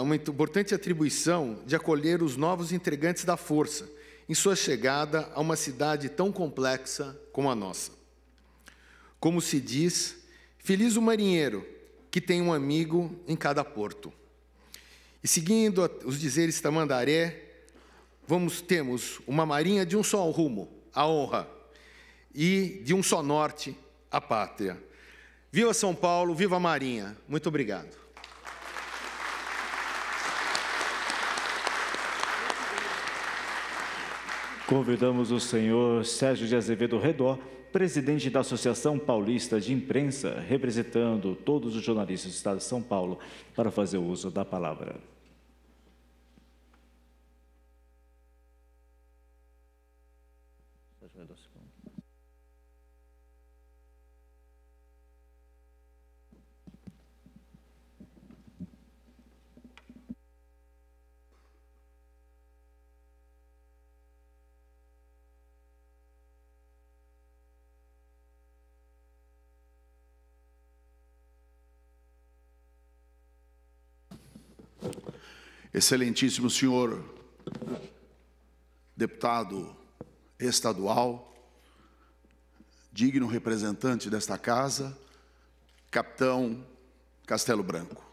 uma importante atribuição de acolher os novos integrantes da Força, em sua chegada a uma cidade tão complexa como a nossa. Como se diz, feliz o marinheiro que tem um amigo em cada porto. E seguindo os dizeres Tamandaré, vamos temos uma marinha de um só rumo, a honra, e de um só norte, a pátria. Viva São Paulo, viva a Marinha. Muito obrigado. Convidamos o senhor Sérgio de Azevedo Redó, presidente da Associação Paulista de Imprensa, representando todos os jornalistas do Estado de São Paulo, para fazer uso da palavra. Excelentíssimo senhor deputado estadual, digno representante desta casa, capitão Castelo Branco.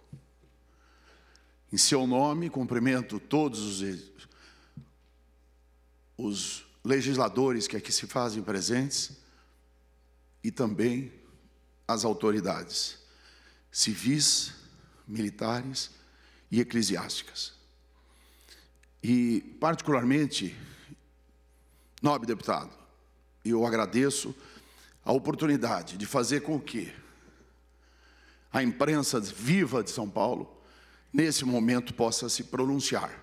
Em seu nome, cumprimento todos os, os legisladores que aqui se fazem presentes e também as autoridades civis, militares e eclesiásticas. E, particularmente, nobre deputado, eu agradeço a oportunidade de fazer com que a imprensa viva de São Paulo, nesse momento, possa se pronunciar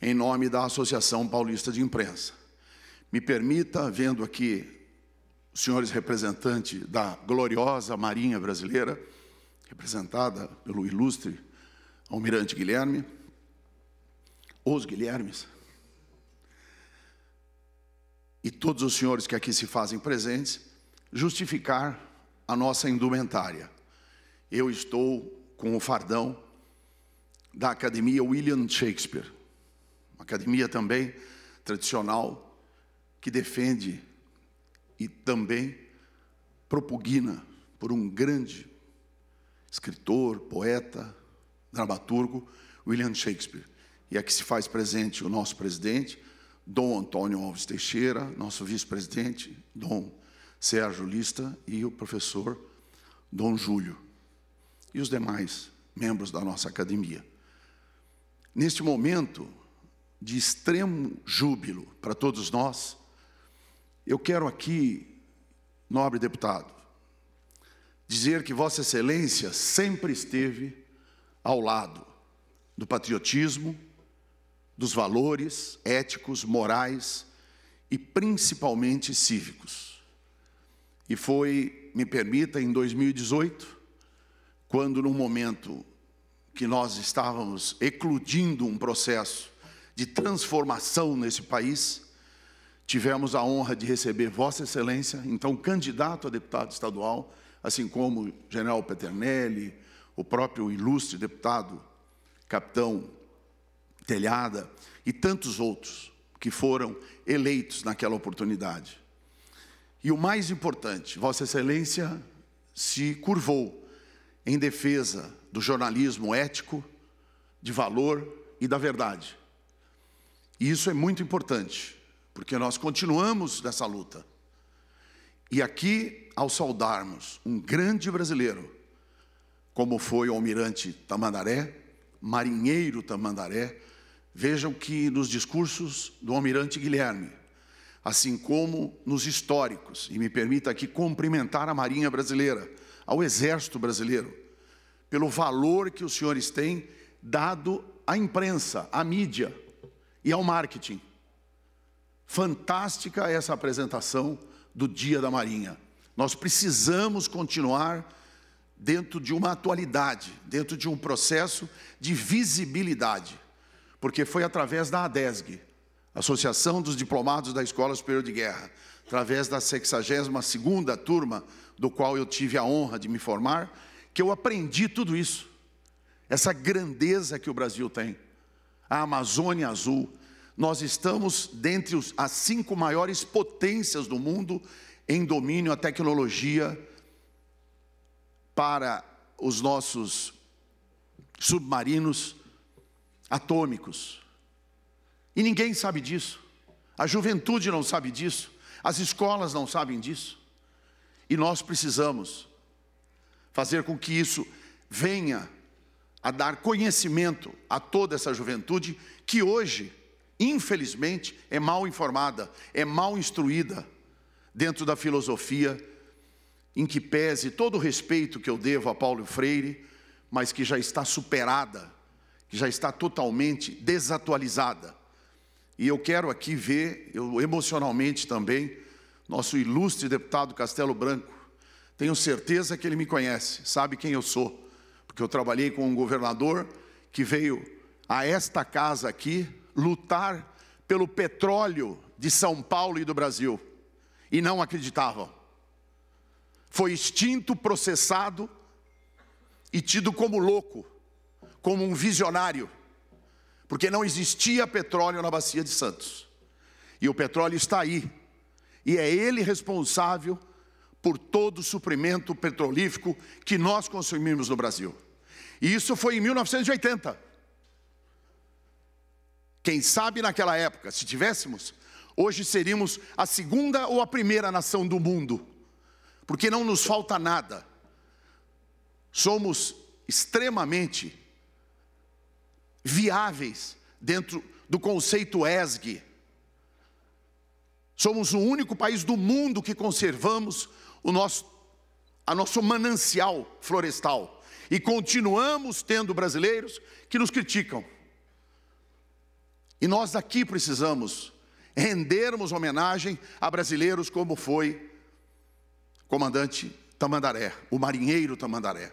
em nome da Associação Paulista de Imprensa. Me permita, vendo aqui os senhores representantes da gloriosa Marinha Brasileira, representada pelo ilustre Almirante Guilherme, os Guilhermes, e todos os senhores que aqui se fazem presentes, justificar a nossa indumentária. Eu estou com o fardão da Academia William Shakespeare, uma academia também tradicional que defende e também propugna por um grande escritor, poeta, dramaturgo William Shakespeare. E aqui se faz presente o nosso presidente, Dom Antônio Alves Teixeira, nosso vice-presidente, Dom Sérgio Lista, e o professor Dom Júlio, e os demais membros da nossa academia. Neste momento de extremo júbilo para todos nós, eu quero aqui, nobre deputado, dizer que Vossa Excelência sempre esteve ao lado do patriotismo, dos valores éticos, morais e principalmente cívicos. E foi, me permita, em 2018, quando num momento que nós estávamos eclodindo um processo de transformação nesse país, tivemos a honra de receber Vossa Excelência, então candidato a deputado estadual, assim como general Peternelli, o próprio ilustre deputado Capitão Telhada e tantos outros que foram eleitos naquela oportunidade. E o mais importante, Vossa Excelência se curvou em defesa do jornalismo ético, de valor e da verdade. E isso é muito importante, porque nós continuamos nessa luta. E aqui, ao saudarmos um grande brasileiro, como foi o almirante Tamandaré, marinheiro Tamandaré, vejam que nos discursos do almirante Guilherme, assim como nos históricos, e me permita aqui cumprimentar a Marinha Brasileira, ao Exército Brasileiro, pelo valor que os senhores têm dado à imprensa, à mídia e ao marketing. Fantástica essa apresentação do Dia da Marinha. Nós precisamos continuar dentro de uma atualidade, dentro de um processo de visibilidade, porque foi através da ADESG, Associação dos Diplomados da Escola Superior de Guerra, através da 62ª turma, do qual eu tive a honra de me formar, que eu aprendi tudo isso. Essa grandeza que o Brasil tem. A Amazônia Azul. Nós estamos dentre as cinco maiores potências do mundo em domínio à tecnologia para os nossos submarinos atômicos. E ninguém sabe disso. A juventude não sabe disso. As escolas não sabem disso. E nós precisamos fazer com que isso venha a dar conhecimento a toda essa juventude que hoje, infelizmente, é mal informada, é mal instruída dentro da filosofia em que pese todo o respeito que eu devo a Paulo Freire, mas que já está superada, que já está totalmente desatualizada. E eu quero aqui ver, eu emocionalmente também, nosso ilustre deputado Castelo Branco. Tenho certeza que ele me conhece, sabe quem eu sou, porque eu trabalhei com um governador que veio a esta casa aqui lutar pelo petróleo de São Paulo e do Brasil. E não acreditavam foi extinto, processado e tido como louco, como um visionário, porque não existia petróleo na Bacia de Santos. E o petróleo está aí, e é ele responsável por todo o suprimento petrolífico que nós consumimos no Brasil. E isso foi em 1980. Quem sabe naquela época, se tivéssemos, hoje seríamos a segunda ou a primeira nação do mundo porque não nos falta nada. Somos extremamente viáveis dentro do conceito ESG. Somos o único país do mundo que conservamos o nosso, a nosso manancial florestal. E continuamos tendo brasileiros que nos criticam. E nós aqui precisamos rendermos homenagem a brasileiros como foi comandante Tamandaré, o marinheiro Tamandaré,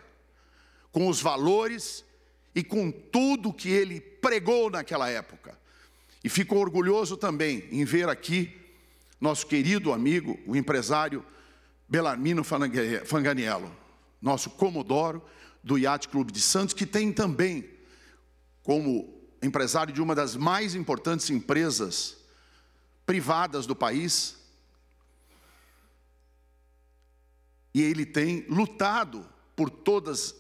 com os valores e com tudo que ele pregou naquela época. E fico orgulhoso também em ver aqui nosso querido amigo, o empresário Belarmino Fanganiello, nosso comodoro do Yacht Clube de Santos, que tem também como empresário de uma das mais importantes empresas privadas do país, E ele tem lutado por todas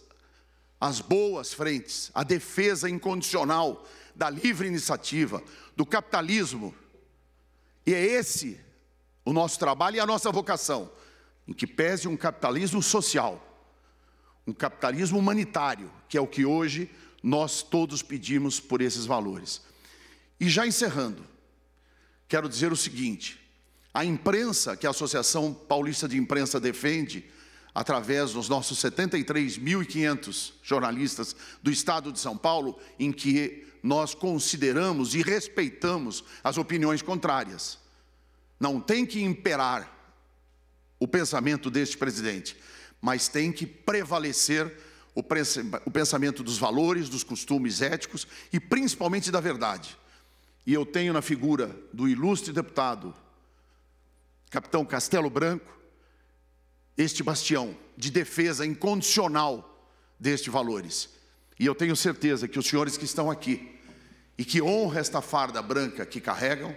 as boas frentes, a defesa incondicional da livre iniciativa, do capitalismo. E é esse o nosso trabalho e a nossa vocação, em que pese um capitalismo social, um capitalismo humanitário, que é o que hoje nós todos pedimos por esses valores. E já encerrando, quero dizer o seguinte: a imprensa, que a Associação Paulista de Imprensa defende, através dos nossos 73.500 jornalistas do Estado de São Paulo, em que nós consideramos e respeitamos as opiniões contrárias. Não tem que imperar o pensamento deste presidente, mas tem que prevalecer o pensamento dos valores, dos costumes éticos e principalmente da verdade. E eu tenho na figura do ilustre deputado capitão Castelo Branco, este bastião de defesa incondicional destes valores. E eu tenho certeza que os senhores que estão aqui e que honram esta farda branca que carregam,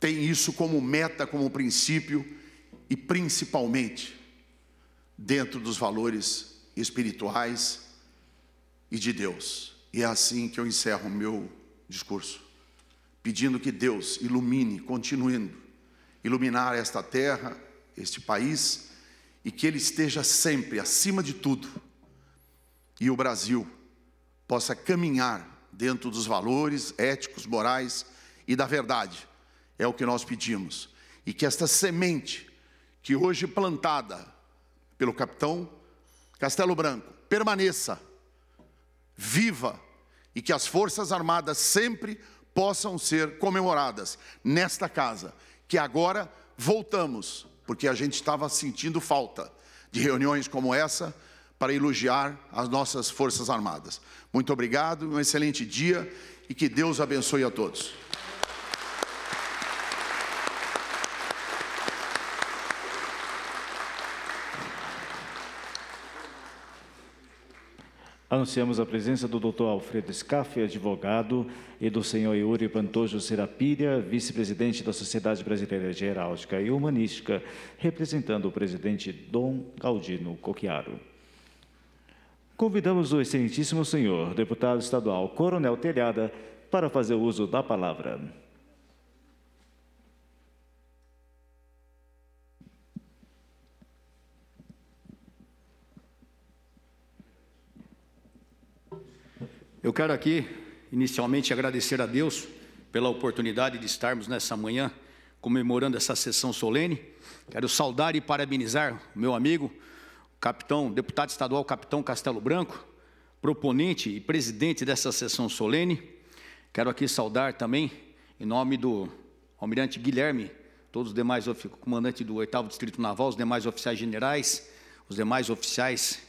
têm isso como meta, como princípio e principalmente dentro dos valores espirituais e de Deus. E é assim que eu encerro o meu discurso, pedindo que Deus ilumine, continuando iluminar esta terra, este país, e que Ele esteja sempre acima de tudo, e o Brasil possa caminhar dentro dos valores éticos, morais e da verdade, é o que nós pedimos, e que esta semente que hoje plantada pelo capitão Castelo Branco permaneça viva e que as Forças Armadas sempre possam ser comemoradas nesta casa que agora voltamos, porque a gente estava sentindo falta de reuniões como essa para elogiar as nossas Forças Armadas. Muito obrigado, um excelente dia e que Deus abençoe a todos. Anunciamos a presença do Dr. Alfredo Scaffi, advogado, e do senhor Yuri Pantojo Serapilha, vice-presidente da Sociedade Brasileira de Heráldica e Humanística, representando o presidente Dom Galdino Coquiaro. Convidamos o excelentíssimo senhor, deputado estadual Coronel Telhada, para fazer uso da palavra. Eu quero aqui, inicialmente, agradecer a Deus pela oportunidade de estarmos nessa manhã comemorando essa sessão solene. Quero saudar e parabenizar meu amigo, capitão, deputado estadual Capitão Castelo Branco, proponente e presidente dessa sessão solene. Quero aqui saudar também, em nome do almirante Guilherme, todos os demais comandantes do 8 Distrito Naval, os demais oficiais generais, os demais oficiais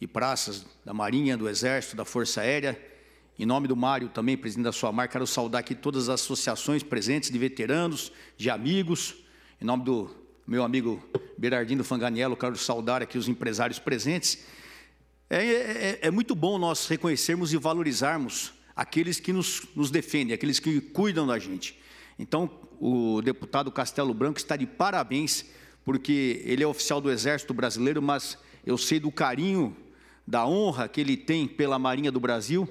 e praças da Marinha, do Exército, da Força Aérea, em nome do Mário, também presidente da sua marca, quero saudar aqui todas as associações presentes de veteranos, de amigos. Em nome do meu amigo Berardino Fanganiello, quero saudar aqui os empresários presentes. É, é, é, é, muito bom nós reconhecermos e valorizarmos aqueles que nos, nos defendem, aqueles que cuidam da gente. Então, o deputado Castelo Branco está de parabéns, porque ele é oficial do Exército Brasileiro, mas eu sei do carinho, da honra que ele tem pela Marinha do Brasil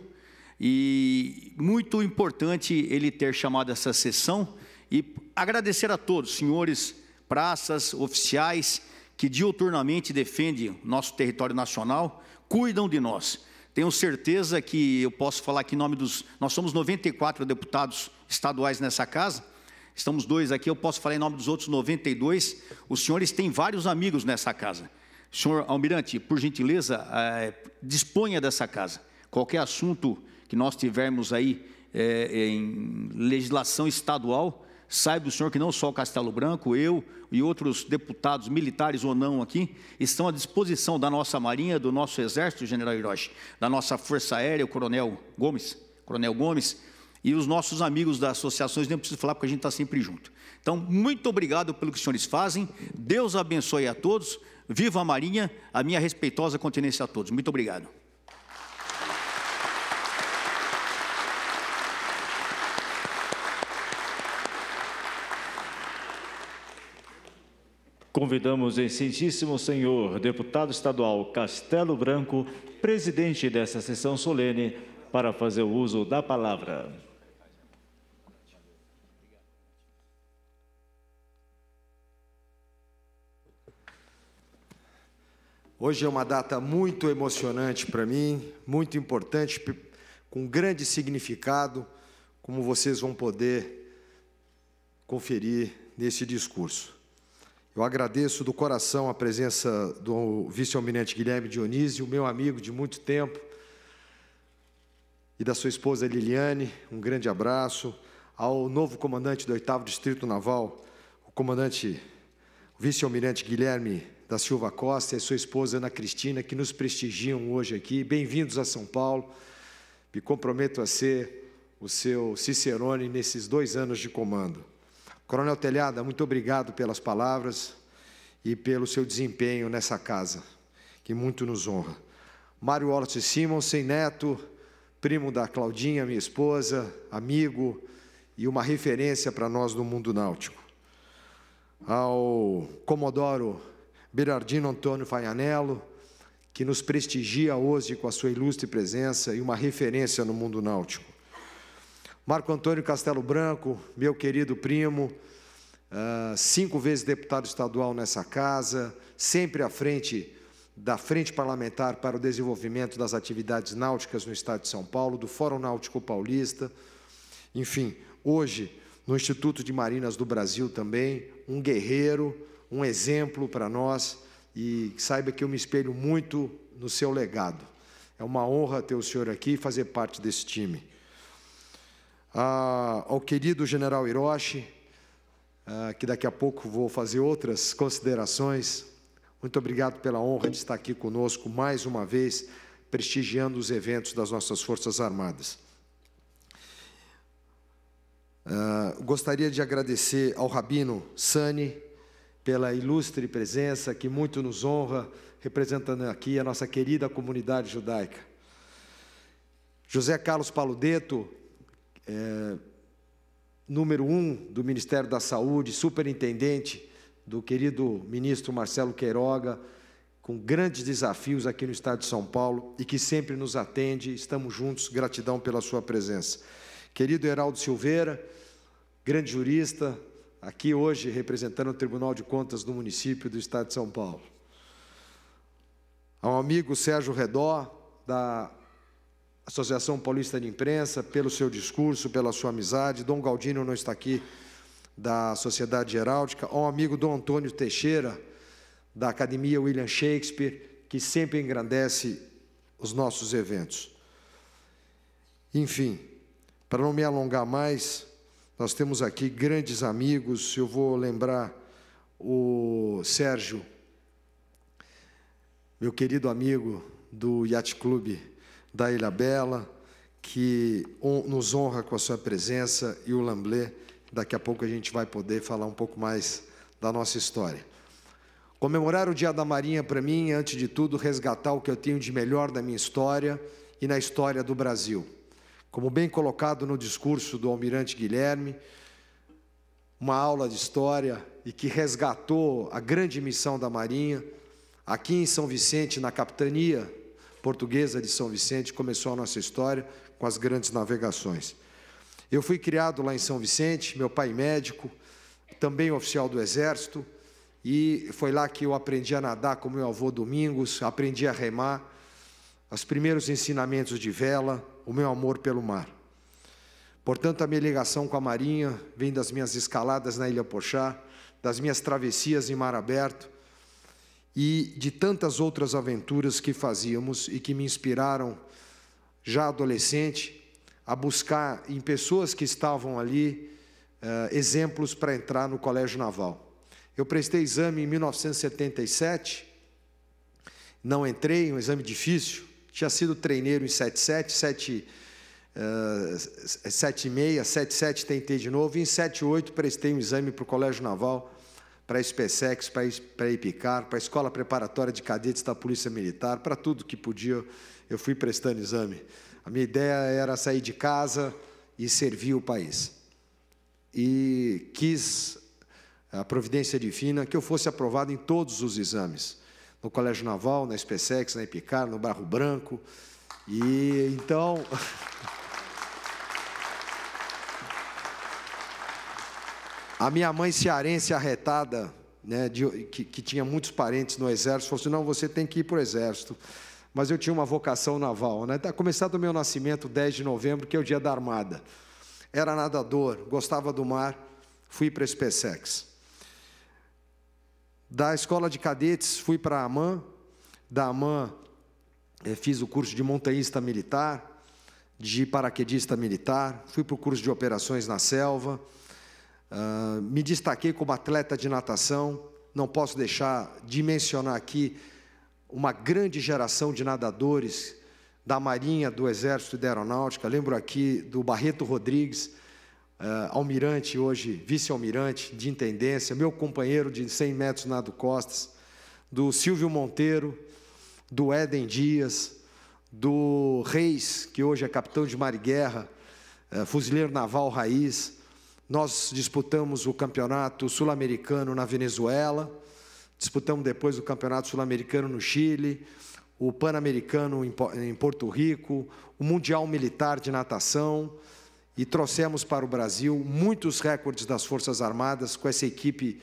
e muito importante ele ter chamado essa sessão e agradecer a todos, senhores, praças, oficiais, que diuturnamente defendem nosso território nacional, cuidam de nós. Tenho certeza que eu posso falar aqui em nome dos. Nós somos 94 deputados estaduais nessa casa, estamos dois aqui, eu posso falar em nome dos outros 92. Os senhores têm vários amigos nessa casa. Senhor Almirante, por gentileza, é, disponha dessa casa. Qualquer assunto que nós tivermos aí é, em legislação estadual, saiba o senhor que não só o Castelo Branco, eu e outros deputados, militares ou não aqui, estão à disposição da nossa Marinha, do nosso Exército, General Hiroshi, da nossa Força Aérea, o Coronel Gomes, Coronel Gomes, e os nossos amigos das associações, nem preciso falar porque a gente está sempre junto. Então, muito obrigado pelo que os senhores fazem, Deus abençoe a todos, viva a Marinha, a minha respeitosa continência a todos. Muito obrigado. Convidamos o excelentíssimo senhor deputado estadual Castelo Branco, presidente dessa sessão solene, para fazer o uso da palavra. Hoje é uma data muito emocionante para mim, muito importante, com grande significado, como vocês vão poder conferir nesse discurso. Eu agradeço do coração a presença do vice-almirante Guilherme Dionísio, meu amigo de muito tempo, e da sua esposa Liliane, um grande abraço. Ao novo comandante do 8 Distrito Naval, o comandante vice-almirante Guilherme da Silva Costa e a sua esposa Ana Cristina, que nos prestigiam hoje aqui. Bem-vindos a São Paulo. Me comprometo a ser o seu Cicerone nesses dois anos de comando. Coronel Telhada, muito obrigado pelas palavras e pelo seu desempenho nessa casa, que muito nos honra. Mário Wallace Simonsen, neto, primo da Claudinha, minha esposa, amigo e uma referência para nós no mundo náutico. Ao Comodoro Berardino Antônio Faianello, que nos prestigia hoje com a sua ilustre presença e uma referência no mundo náutico. Marco Antônio Castelo Branco, meu querido primo, ah, cinco vezes deputado estadual nessa casa, sempre à frente da Frente Parlamentar para o Desenvolvimento das Atividades Náuticas no Estado de São Paulo, do Fórum Náutico Paulista, enfim, hoje no Instituto de Marinas do Brasil também, um guerreiro, um exemplo para nós, e saiba que eu me espelho muito no seu legado. É uma honra ter o senhor aqui e fazer parte desse time ao querido general Hiroshi, que daqui a pouco vou fazer outras considerações. Muito obrigado pela honra de estar aqui conosco mais uma vez, prestigiando os eventos das nossas Forças Armadas. gostaria de agradecer ao Rabino Sani pela ilustre presença, que muito nos honra, representando aqui a nossa querida comunidade judaica. José Carlos Paludeto, é, número um do Ministério da Saúde, superintendente do querido ministro Marcelo Queiroga, com grandes desafios aqui no estado de São Paulo e que sempre nos atende. Estamos juntos, gratidão pela sua presença. Querido Heraldo Silveira, grande jurista, aqui hoje representando o Tribunal de Contas do município do estado de São Paulo. Ao amigo Sérgio Redó, da Associação Paulista de Imprensa, pelo seu discurso, pela sua amizade. Dom Galdino não está aqui, da Sociedade Heráldica. Ao amigo Dom Antônio Teixeira, da Academia William Shakespeare, que sempre engrandece os nossos eventos. Enfim, para não me alongar mais, nós temos aqui grandes amigos. Eu vou lembrar o Sérgio, meu querido amigo do Yacht Clube da Ilha Bela, que nos honra com a sua presença, e o Lamblé. Daqui a pouco a gente vai poder falar um pouco mais da nossa história. Comemorar o Dia da Marinha, para mim, antes de tudo, resgatar o que eu tenho de melhor da minha história e na história do Brasil. Como bem colocado no discurso do almirante Guilherme, uma aula de história e que resgatou a grande missão da Marinha, aqui em São Vicente, na capitania portuguesa de São Vicente, começou a nossa história com as grandes navegações. Eu fui criado lá em São Vicente, meu pai médico, também oficial do Exército, e foi lá que eu aprendi a nadar com meu avô Domingos, aprendi a remar, os primeiros ensinamentos de vela, o meu amor pelo mar. Portanto, a minha ligação com a Marinha vem das minhas escaladas na Ilha Pochá, das minhas travessias em mar aberto, e de tantas outras aventuras que fazíamos e que me inspiraram, já adolescente, a buscar em pessoas que estavam ali uh, exemplos para entrar no Colégio Naval. Eu prestei exame em 1977, não entrei, um exame difícil, tinha sido treineiro em 77, 7, uh, 76, 77 tentei de novo, e em 78 prestei um exame para o Colégio Naval, para a Especex, para a IPICAR, para a Escola Preparatória de Cadetes da Polícia Militar, para tudo que podia, eu fui prestando exame. A minha ideia era sair de casa e servir o país. E quis a providência divina que eu fosse aprovado em todos os exames, no Colégio Naval, na Especex, na IPICAR, no Barro Branco. E então A minha mãe cearense arretada, né, de, que, que, tinha muitos parentes no exército, falou assim: não, você tem que ir para o exército. Mas eu tinha uma vocação naval. Né? Tá, Começar do meu nascimento, 10 de novembro, que é o dia da armada. Era nadador, gostava do mar, fui para a SpaceX. Da escola de cadetes, fui para a AMAN. Da AMAN, eh, fiz o curso de montanhista militar, de paraquedista militar, fui para o curso de operações na selva ah, me destaquei como atleta de natação, não posso deixar de mencionar aqui uma grande geração de nadadores da Marinha, do Exército e da Aeronáutica. Lembro aqui do Barreto Rodrigues, uh, almirante hoje, vice-almirante de intendência, meu companheiro de 100 metros, Nado Costas, do Silvio Monteiro, do Éden Dias, do Reis, que hoje é capitão de mar e guerra, uh, fuzileiro naval raiz, nós disputamos o campeonato sul-americano na Venezuela, disputamos depois o campeonato sul-americano no Chile, o pan-americano em Porto Rico, o mundial militar de natação e trouxemos para o Brasil muitos recordes das Forças Armadas com essa equipe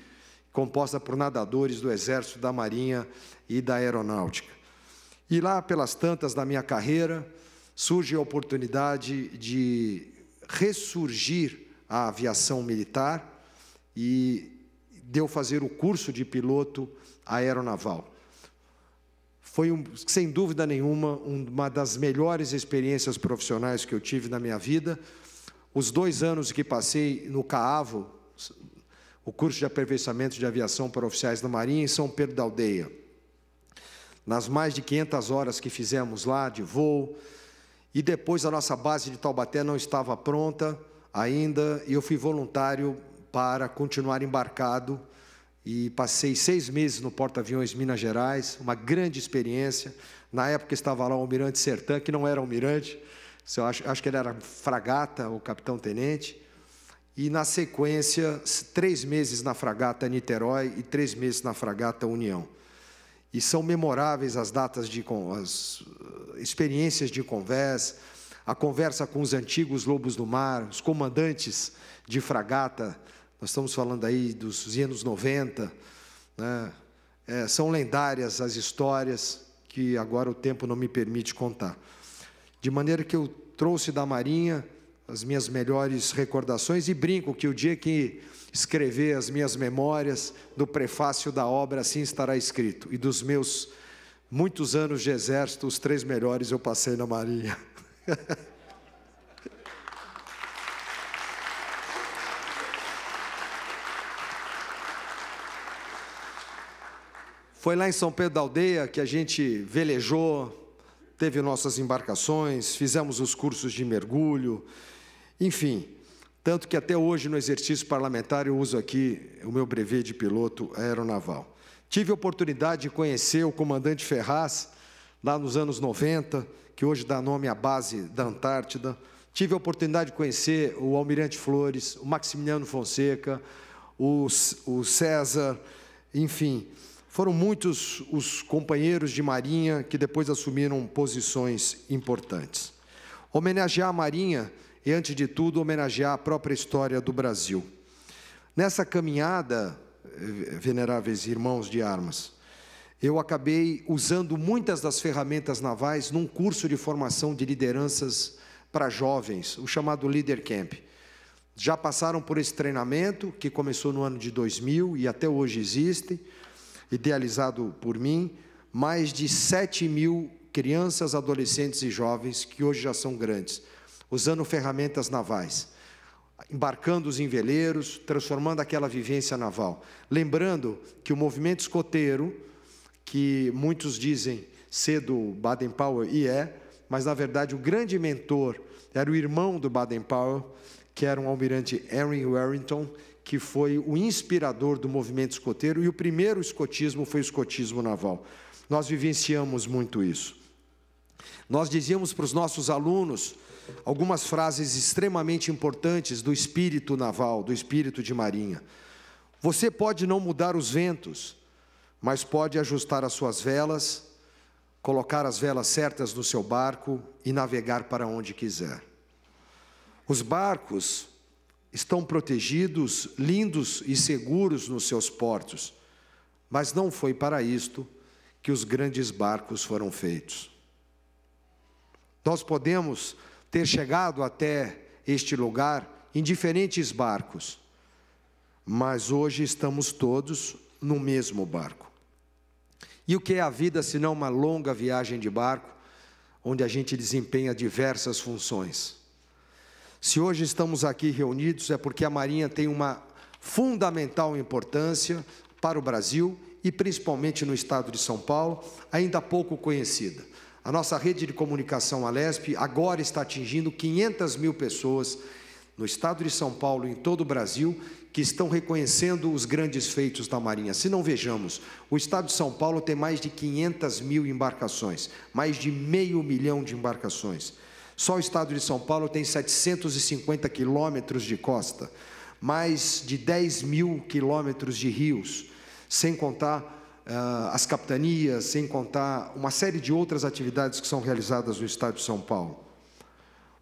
composta por nadadores do Exército, da Marinha e da Aeronáutica. E lá pelas tantas da minha carreira surge a oportunidade de ressurgir a aviação militar e deu fazer o curso de piloto aeronaval. Foi, um, sem dúvida nenhuma, uma das melhores experiências profissionais que eu tive na minha vida. Os dois anos que passei no CAAVO, o curso de aperfeiçoamento de aviação para oficiais da Marinha, em São Pedro da Aldeia. Nas mais de 500 horas que fizemos lá de voo, e depois a nossa base de Taubaté não estava pronta, ainda, eu fui voluntário para continuar embarcado e passei seis meses no porta-aviões Minas Gerais, uma grande experiência. Na época estava lá o almirante Sertã, que não era almirante, acho, acho que ele era fragata o capitão-tenente. E, na sequência, três meses na fragata Niterói e três meses na fragata União. E são memoráveis as datas de as eh, experiências de conversa, a conversa com os antigos lobos do mar, os comandantes de fragata, nós estamos falando aí dos anos 90, né? é, são lendárias as histórias que agora o tempo não me permite contar. De maneira que eu trouxe da Marinha as minhas melhores recordações e brinco que o dia que escrever as minhas memórias do prefácio da obra assim estará escrito e dos meus muitos anos de exército, os três melhores eu passei na Marinha. Foi lá em São Pedro da Aldeia que a gente velejou, teve nossas embarcações, fizemos os cursos de mergulho, enfim. Tanto que até hoje, no exercício parlamentar, eu uso aqui o meu brevet de piloto aeronaval. Tive a oportunidade de conhecer o comandante Ferraz lá nos anos 90, que hoje dá nome à base da Antártida. Tive a oportunidade de conhecer o Almirante Flores, o Maximiliano Fonseca, o, o César, enfim. Foram muitos os companheiros de Marinha que depois assumiram posições importantes. Homenagear a Marinha e, antes de tudo, homenagear a própria história do Brasil. Nessa caminhada, eh, veneráveis irmãos de armas, eu acabei usando muitas das ferramentas navais num curso de formação de lideranças para jovens, o chamado Leader Camp. Já passaram por esse treinamento, que começou no ano de 2000 e até hoje existe, idealizado por mim, mais de 7 mil crianças, adolescentes e jovens que hoje já são grandes, usando ferramentas navais, embarcando-os em veleiros, transformando aquela vivência naval. Lembrando que o movimento escoteiro que muitos dizem ser do Baden-Powell, e é, mas na verdade o grande mentor era o irmão do Baden-Powell, que era um almirante Henry Warrington, que foi o inspirador do movimento escoteiro, e o primeiro escotismo foi o escotismo naval. Nós vivenciamos muito isso. Nós dizíamos para os nossos alunos algumas frases extremamente importantes do espírito naval, do espírito de marinha. Você pode não mudar os ventos, mas pode ajustar as suas velas, colocar as velas certas no seu barco e navegar para onde quiser. Os barcos estão protegidos, lindos e seguros nos seus portos, mas não foi para isto que os grandes barcos foram feitos. Nós podemos ter chegado até este lugar em diferentes barcos, mas hoje estamos todos no mesmo barco. E o que é a vida se não uma longa viagem de barco, onde a gente desempenha diversas funções? Se hoje estamos aqui reunidos é porque a Marinha tem uma fundamental importância para o Brasil e principalmente no estado de São Paulo, ainda pouco conhecida. A nossa rede de comunicação, Alesp LESP, agora está atingindo 500 mil pessoas no estado de São Paulo, em todo o Brasil, que estão reconhecendo os grandes feitos da Marinha. Se não vejamos, o estado de São Paulo tem mais de 500 mil embarcações, mais de meio milhão de embarcações. Só o estado de São Paulo tem 750 quilômetros de costa, mais de 10 mil quilômetros de rios, sem contar uh, as capitanias, sem contar uma série de outras atividades que são realizadas no estado de São Paulo.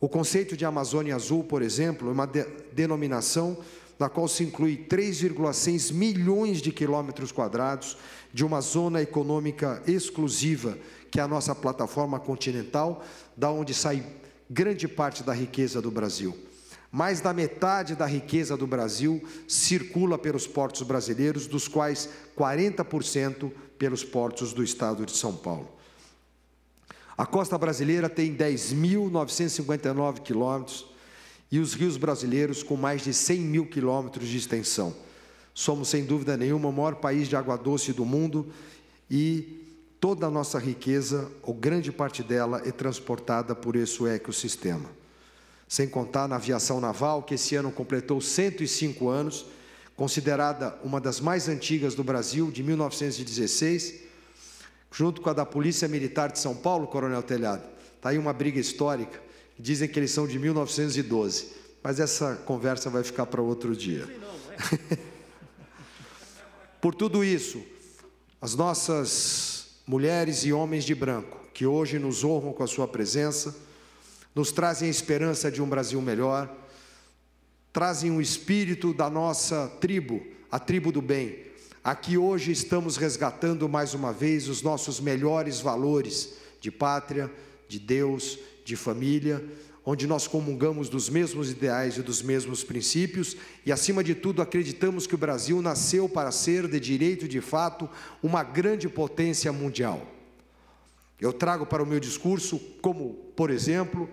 O conceito de Amazônia Azul, por exemplo, é uma de denominação na qual se inclui 3,6 milhões de quilômetros quadrados de uma zona econômica exclusiva, que é a nossa plataforma continental, da onde sai grande parte da riqueza do Brasil. Mais da metade da riqueza do Brasil circula pelos portos brasileiros, dos quais 40% pelos portos do estado de São Paulo. A costa brasileira tem 10.959 quilômetros e os rios brasileiros com mais de 100 mil quilômetros de extensão. Somos, sem dúvida nenhuma, o maior país de água doce do mundo e toda a nossa riqueza, ou grande parte dela, é transportada por esse ecossistema. Sem contar na aviação naval, que esse ano completou 105 anos, considerada uma das mais antigas do Brasil, de 1916, junto com a da Polícia Militar de São Paulo, Coronel Telhado. Está aí uma briga histórica. Dizem que eles são de 1912, mas essa conversa vai ficar para outro dia. Por tudo isso, as nossas mulheres e homens de branco, que hoje nos honram com a sua presença, nos trazem a esperança de um Brasil melhor, trazem o espírito da nossa tribo, a tribo do bem, Aqui hoje estamos resgatando mais uma vez os nossos melhores valores de pátria, de Deus, de família, onde nós comungamos dos mesmos ideais e dos mesmos princípios e, acima de tudo, acreditamos que o Brasil nasceu para ser, de direito e de fato, uma grande potência mundial. Eu trago para o meu discurso, como, por exemplo,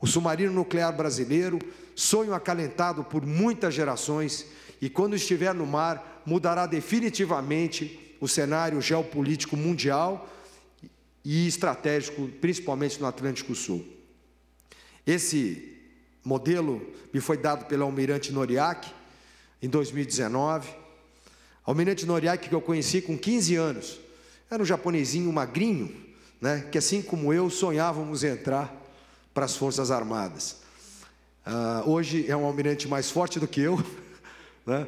o submarino nuclear brasileiro, sonho acalentado por muitas gerações e quando estiver no mar, mudará definitivamente o cenário geopolítico mundial e estratégico, principalmente no Atlântico Sul. Esse modelo me foi dado pelo almirante Noriak em 2019. Almirante Noriak que eu conheci com 15 anos. Era um japonesinho magrinho, né, que assim como eu sonhávamos entrar para as Forças Armadas. Uh, hoje é um almirante mais forte do que eu, né?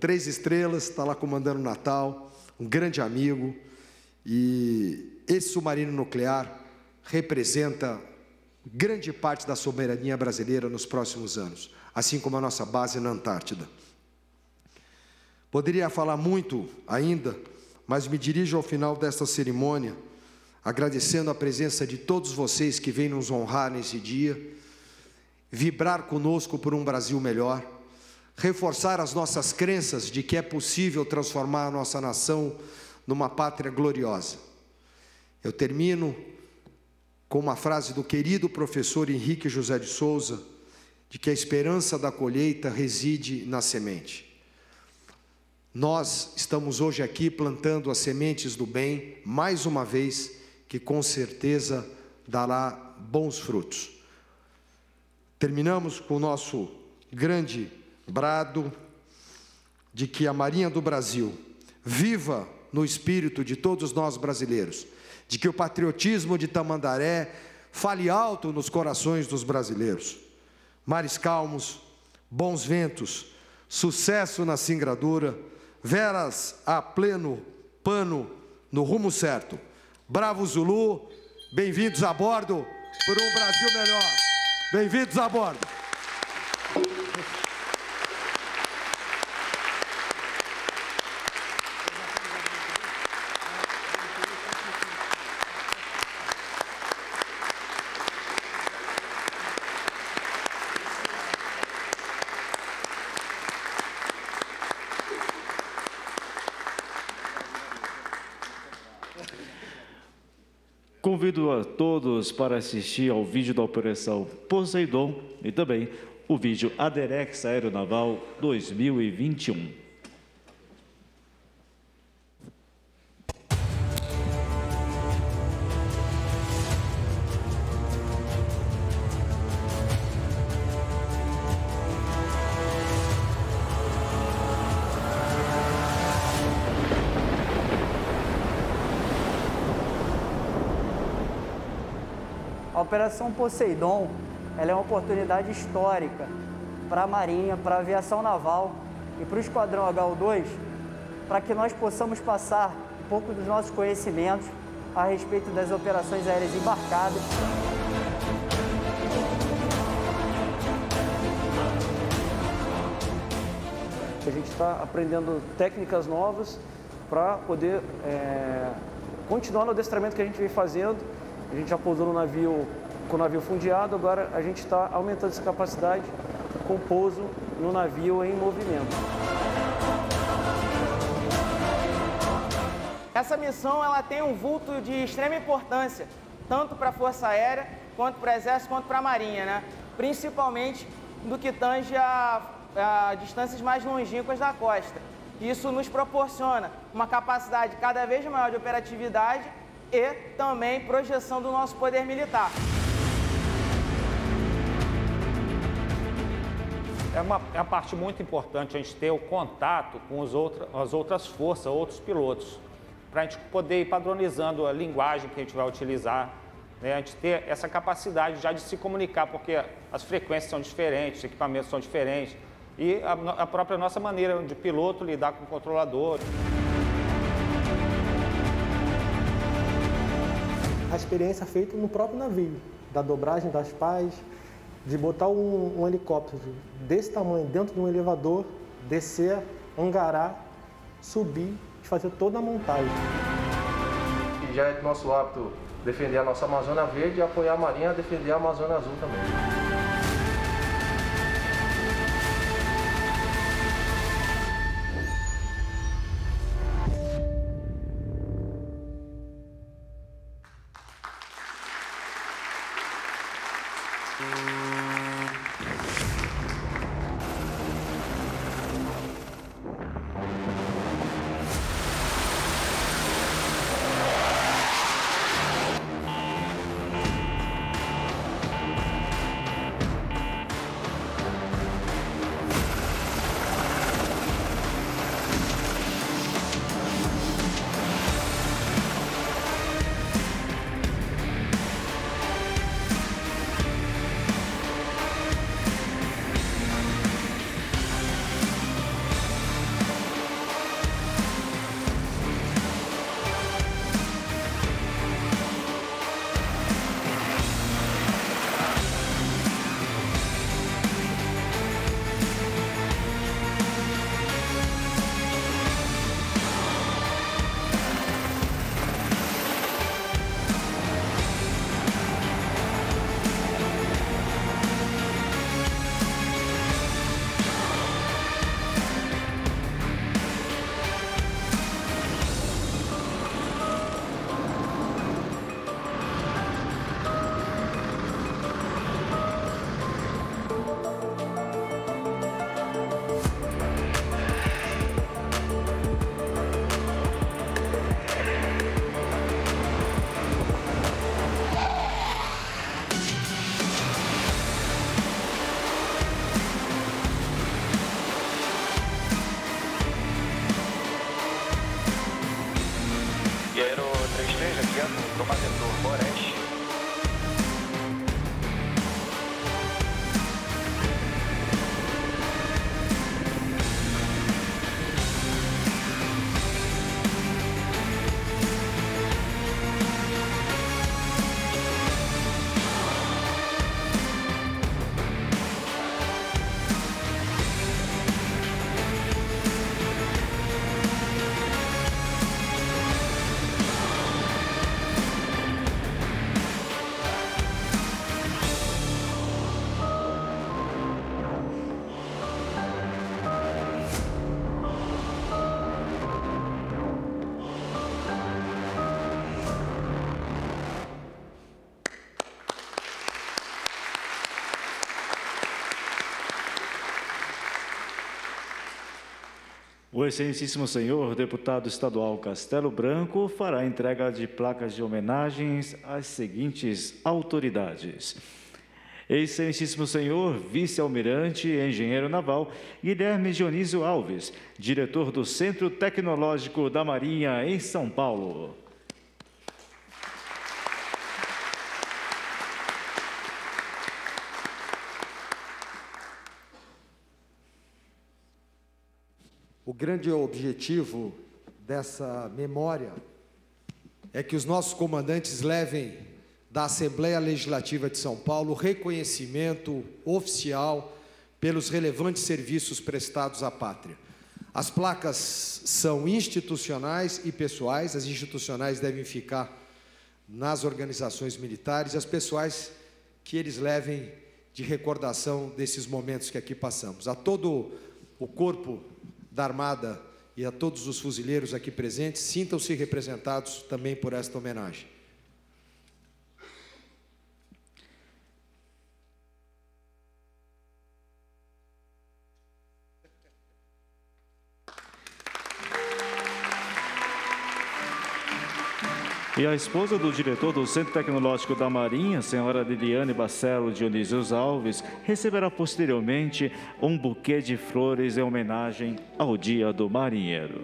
três estrelas, está lá comandando o Natal, um grande amigo. E esse submarino nuclear representa grande parte da soberania brasileira nos próximos anos, assim como a nossa base na Antártida. Poderia falar muito ainda, mas me dirijo ao final desta cerimônia, agradecendo a presença de todos vocês que vêm nos honrar nesse dia, vibrar conosco por um Brasil melhor reforçar as nossas crenças de que é possível transformar a nossa nação numa pátria gloriosa. Eu termino com uma frase do querido professor Henrique José de Souza, de que a esperança da colheita reside na semente. Nós estamos hoje aqui plantando as sementes do bem, mais uma vez, que com certeza dará bons frutos. Terminamos com o nosso grande brado de que a Marinha do Brasil viva no espírito de todos nós brasileiros, de que o patriotismo de Tamandaré fale alto nos corações dos brasileiros. Mares calmos, bons ventos, sucesso na singradura, veras a pleno pano no rumo certo. Bravo Zulu, bem-vindos a bordo por um Brasil melhor. Bem-vindos a bordo. a todos para assistir ao vídeo da Operação Poseidon e também o vídeo Aderex Aeronaval 2021. A Operação Poseidon ela é uma oportunidade histórica para a Marinha, para a aviação naval e para o Esquadrão h 2 para que nós possamos passar um pouco dos nossos conhecimentos a respeito das operações aéreas embarcadas. A gente está aprendendo técnicas novas para poder é, continuar no adestramento que a gente vem fazendo a gente já pousou no navio com o navio fundeado, agora a gente está aumentando essa capacidade com pouso no navio em movimento. Essa missão ela tem um vulto de extrema importância, tanto para a Força Aérea, quanto para o Exército, quanto para a Marinha, né? principalmente do que tange a, a distâncias mais longínquas da costa. Isso nos proporciona uma capacidade cada vez maior de operatividade e também projeção do nosso poder militar. É uma, é uma parte muito importante a gente ter o contato com os outra, as outras forças, outros pilotos, para a gente poder ir padronizando a linguagem que a gente vai utilizar, né? a gente ter essa capacidade já de se comunicar, porque as frequências são diferentes, os equipamentos são diferentes, e a, a própria nossa maneira de piloto lidar com o controlador. experiência feita no próprio navio, da dobragem das pás, de botar um, um helicóptero desse tamanho dentro de um elevador, descer, angarar, subir e fazer toda a montagem. E já é nosso hábito defender a nossa Amazônia Verde e apoiar a Marinha a defender a Amazônia Azul também. O Excelentíssimo Senhor, deputado estadual Castelo Branco, fará entrega de placas de homenagens às seguintes autoridades. Excelentíssimo Senhor, Vice-Almirante Engenheiro Naval Guilherme Dionísio Alves, diretor do Centro Tecnológico da Marinha em São Paulo. grande objetivo dessa memória é que os nossos comandantes levem da Assembleia Legislativa de São Paulo reconhecimento oficial pelos relevantes serviços prestados à pátria. As placas são institucionais e pessoais, as institucionais devem ficar nas organizações militares, e as pessoais que eles levem de recordação desses momentos que aqui passamos. A todo o corpo da Armada e a todos os fuzileiros aqui presentes, sintam-se representados também por esta homenagem. E a esposa do diretor do Centro Tecnológico da Marinha, senhora Liliane Bacelo Dionísio Alves, receberá posteriormente um buquê de flores em homenagem ao Dia do Marinheiro.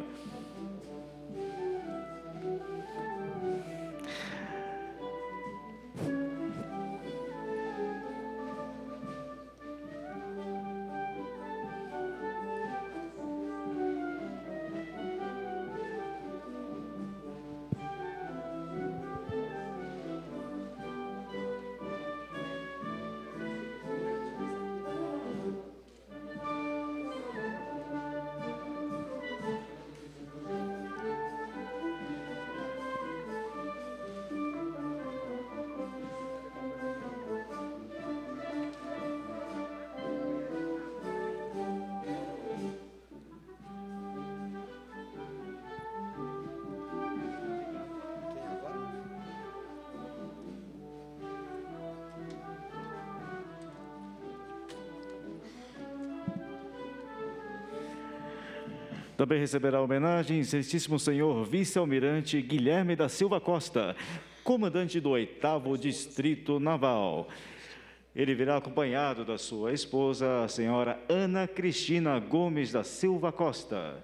Também receberá homenagem Excelentíssimo Senhor Vice-Almirante Guilherme da Silva Costa, comandante do 8 Distrito Naval. Ele virá acompanhado da sua esposa, a senhora Ana Cristina Gomes da Silva Costa.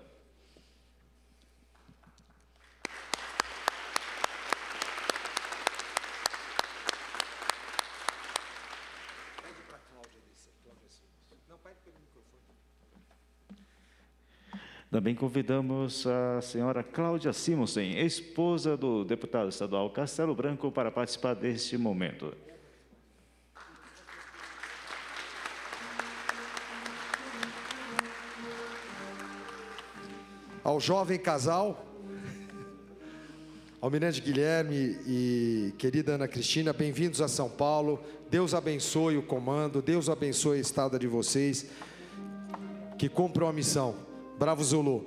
Também convidamos a senhora Cláudia Simonsen, esposa do deputado estadual Castelo Branco, para participar deste momento. Ao jovem casal, Almirante Guilherme e querida Ana Cristina, bem-vindos a São Paulo. Deus abençoe o comando, Deus abençoe a estada de vocês, que cumpram a missão Bravo Zulu.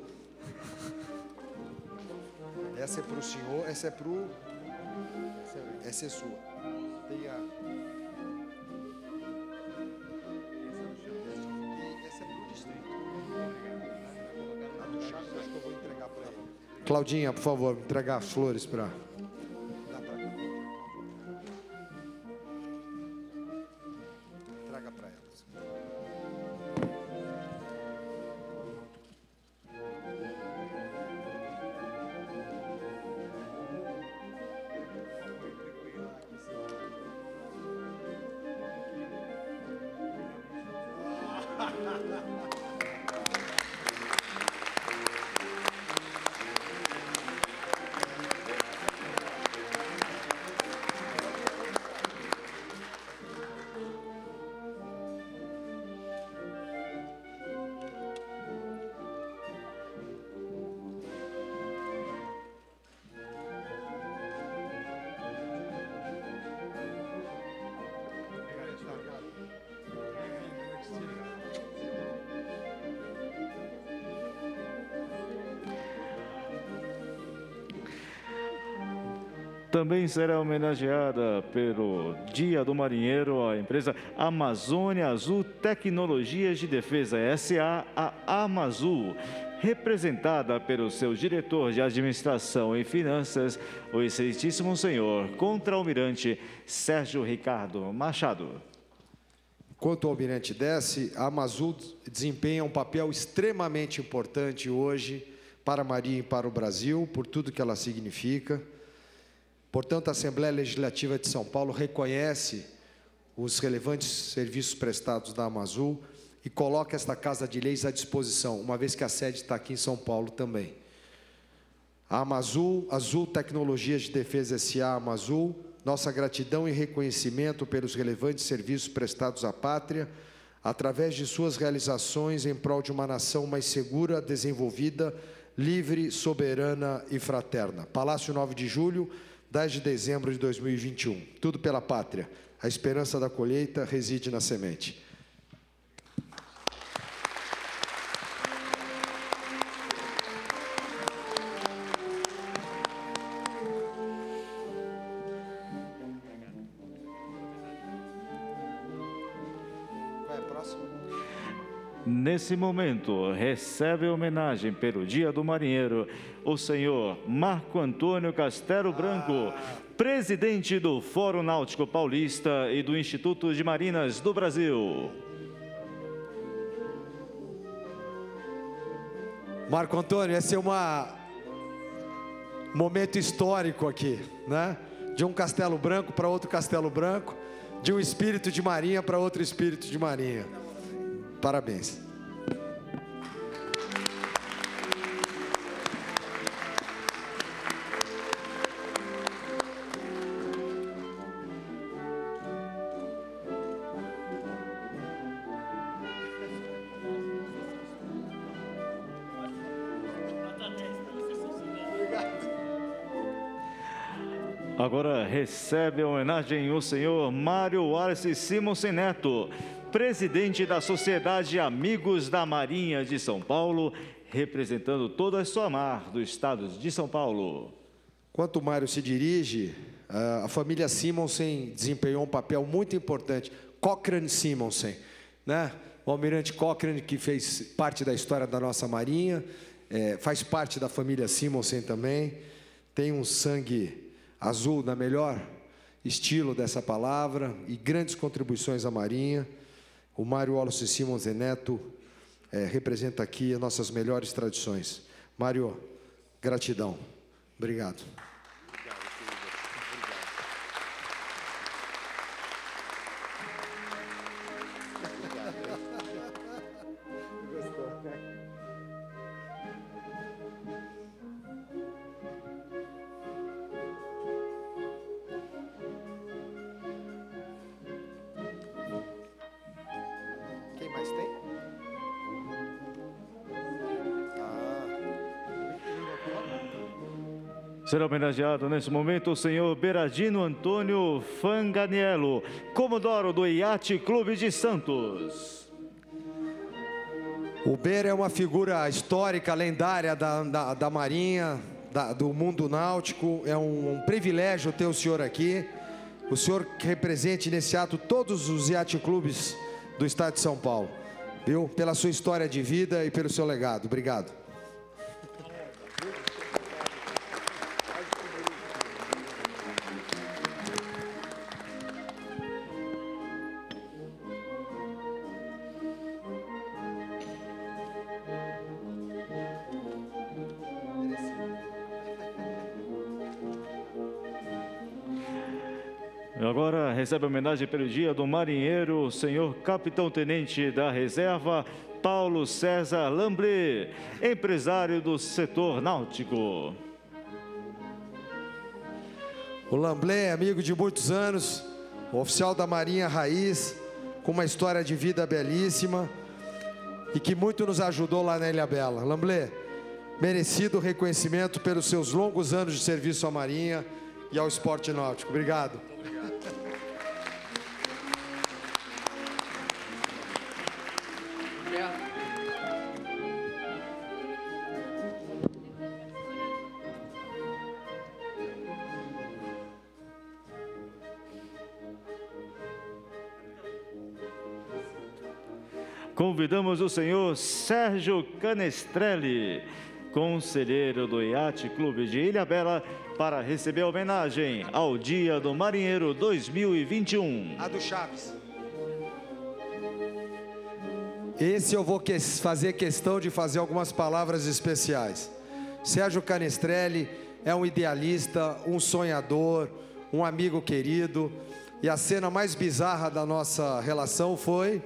Essa é pro senhor, essa é pro. Essa é sua. Essa é distrito. do eu vou entregar Claudinha, por favor, entregar flores para... なるほど。Também será homenageada pelo Dia do Marinheiro a empresa Amazônia Azul Tecnologias de Defesa SA, a Amazul, representada pelo seu diretor de Administração e Finanças, o Excelentíssimo Senhor Contra-Almirante Sérgio Ricardo Machado. Enquanto o Almirante desce, a Amazul desempenha um papel extremamente importante hoje para a Marinha e para o Brasil, por tudo que ela significa. Portanto, a Assembleia Legislativa de São Paulo reconhece os relevantes serviços prestados da Amazul e coloca esta Casa de Leis à disposição, uma vez que a sede está aqui em São Paulo também. A Amazul, Azul Tecnologias de Defesa S.A. Amazul, nossa gratidão e reconhecimento pelos relevantes serviços prestados à pátria, através de suas realizações em prol de uma nação mais segura, desenvolvida, livre, soberana e fraterna. Palácio 9 de Julho, 10 de dezembro de 2021. Tudo pela pátria. A esperança da colheita reside na semente. nesse momento, recebe homenagem pelo Dia do Marinheiro o senhor Marco Antônio Castelo Branco, presidente do Fórum Náutico Paulista e do Instituto de Marinas do Brasil. Marco Antônio, esse é um momento histórico aqui, né? De um Castelo Branco para outro Castelo Branco, de um espírito de marinha para outro espírito de marinha. Parabéns. Agora recebe a homenagem o senhor Mário Arce Simonsen Neto, presidente da Sociedade Amigos da Marinha de São Paulo, representando toda a sua mar do estado de São Paulo. Enquanto o Mário se dirige, a família Simonsen desempenhou um papel muito importante. Cochrane Simonsen, né? o almirante Cochrane, que fez parte da história da nossa Marinha, é, faz parte da família Simonsen também, tem um sangue azul na melhor estilo dessa palavra e grandes contribuições à Marinha. O Mário Wallace Simons e é Neto é, representa aqui as nossas melhores tradições. Mário, gratidão. Obrigado. Será homenageado nesse momento o senhor Beradino Antônio Fanganiello, comodoro do Iate Clube de Santos. O Beira é uma figura histórica, lendária da, da, da Marinha, da, do mundo náutico. É um, um privilégio ter o senhor aqui. O senhor que represente nesse ato todos os iate clubes do estado de São Paulo. Viu? Pela sua história de vida e pelo seu legado. Obrigado. recebe homenagem pelo dia do marinheiro, senhor capitão-tenente da reserva, Paulo César Lambre, empresário do setor náutico. O Lamblé, é amigo de muitos anos, oficial da Marinha Raiz, com uma história de vida belíssima e que muito nos ajudou lá na Ilha Bela. Lamblé, merecido reconhecimento pelos seus longos anos de serviço à Marinha e ao esporte náutico. Obrigado. convidamos o senhor Sérgio Canestrelli, conselheiro do Iate Clube de Ilha Bela, para receber a homenagem ao Dia do Marinheiro 2021. A do Chaves. Esse eu vou que fazer questão de fazer algumas palavras especiais. Sérgio Canestrelli é um idealista, um sonhador, um amigo querido. E a cena mais bizarra da nossa relação foi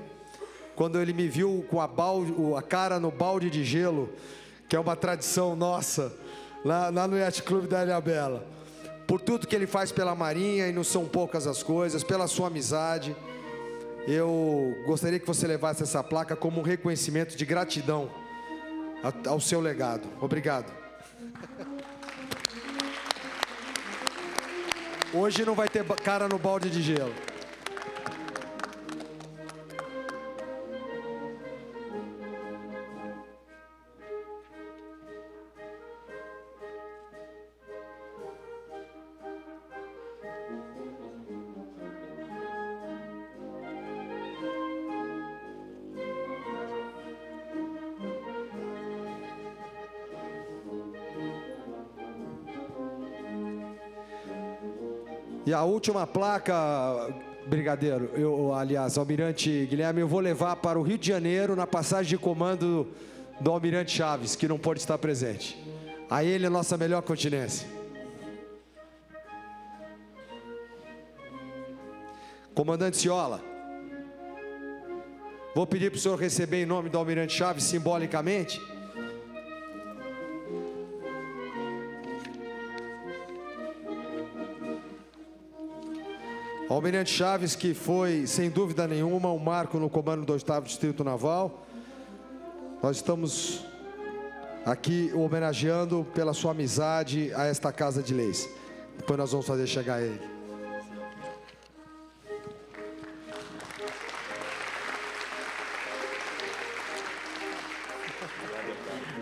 quando ele me viu com a, balde, a cara no balde de gelo, que é uma tradição nossa, lá, lá no Yacht Clube da Ilha Bela. Por tudo que ele faz pela Marinha, e não são poucas as coisas, pela sua amizade, eu gostaria que você levasse essa placa como um reconhecimento de gratidão ao seu legado. Obrigado. Hoje não vai ter cara no balde de gelo. a última placa, Brigadeiro, eu, aliás, Almirante Guilherme, eu vou levar para o Rio de Janeiro na passagem de comando do Almirante Chaves, que não pôde estar presente. A ele a nossa melhor continência. Comandante Ciola, vou pedir para o senhor receber em nome do Almirante Chaves simbolicamente Almirante Chaves, que foi, sem dúvida nenhuma, um marco no comando do 8 Distrito Naval. Nós estamos aqui homenageando pela sua amizade a esta Casa de Leis. Depois nós vamos fazer chegar ele.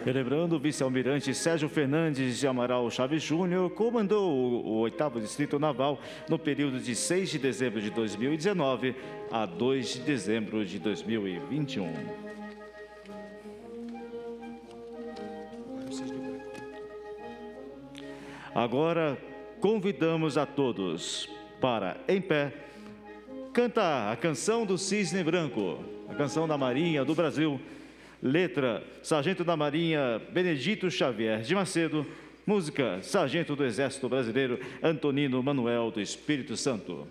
Celebrando, o vice-almirante Sérgio Fernandes de Amaral Chaves Júnior comandou o 8 Distrito Naval no período de 6 de dezembro de 2019 a 2 de dezembro de 2021. Agora, convidamos a todos para, em pé, cantar a canção do Cisne Branco, a canção da Marinha do Brasil, Letra: Sargento da Marinha Benedito Xavier de Macedo. Música: Sargento do Exército Brasileiro Antonino Manuel do Espírito Santo.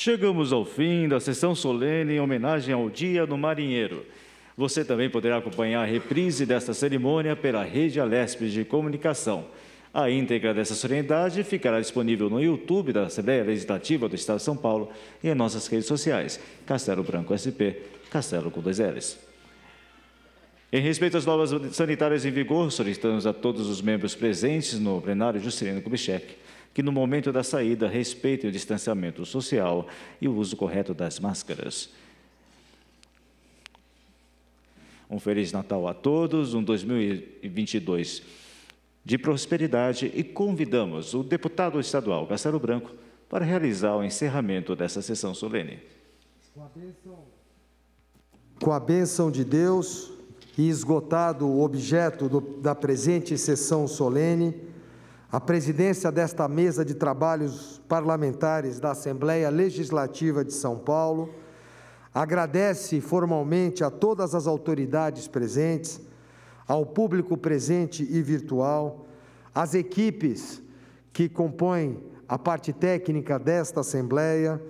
Chegamos ao fim da sessão solene em homenagem ao Dia do Marinheiro. Você também poderá acompanhar a reprise desta cerimônia pela Rede Alesp de Comunicação. A íntegra dessa solenidade ficará disponível no YouTube da Assembleia Legislativa do Estado de São Paulo e em nossas redes sociais, Castelo Branco SP, Castelo com dois L's. Em respeito às normas sanitárias em vigor, solicitamos a todos os membros presentes no plenário Juscelino Kubitschek que no momento da saída respeitem o distanciamento social e o uso correto das máscaras. Um Feliz Natal a todos, um 2022 de prosperidade e convidamos o deputado estadual Castelo Branco para realizar o encerramento dessa sessão solene. Com a bênção, Com a de Deus e esgotado o objeto do, da presente sessão solene, a presidência desta mesa de trabalhos parlamentares da Assembleia Legislativa de São Paulo agradece formalmente a todas as autoridades presentes, ao público presente e virtual, às equipes que compõem a parte técnica desta Assembleia,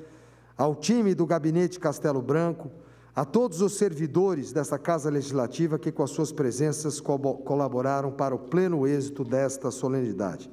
ao time do Gabinete Castelo Branco, a todos os servidores desta Casa Legislativa que, com as suas presenças, colaboraram para o pleno êxito desta solenidade.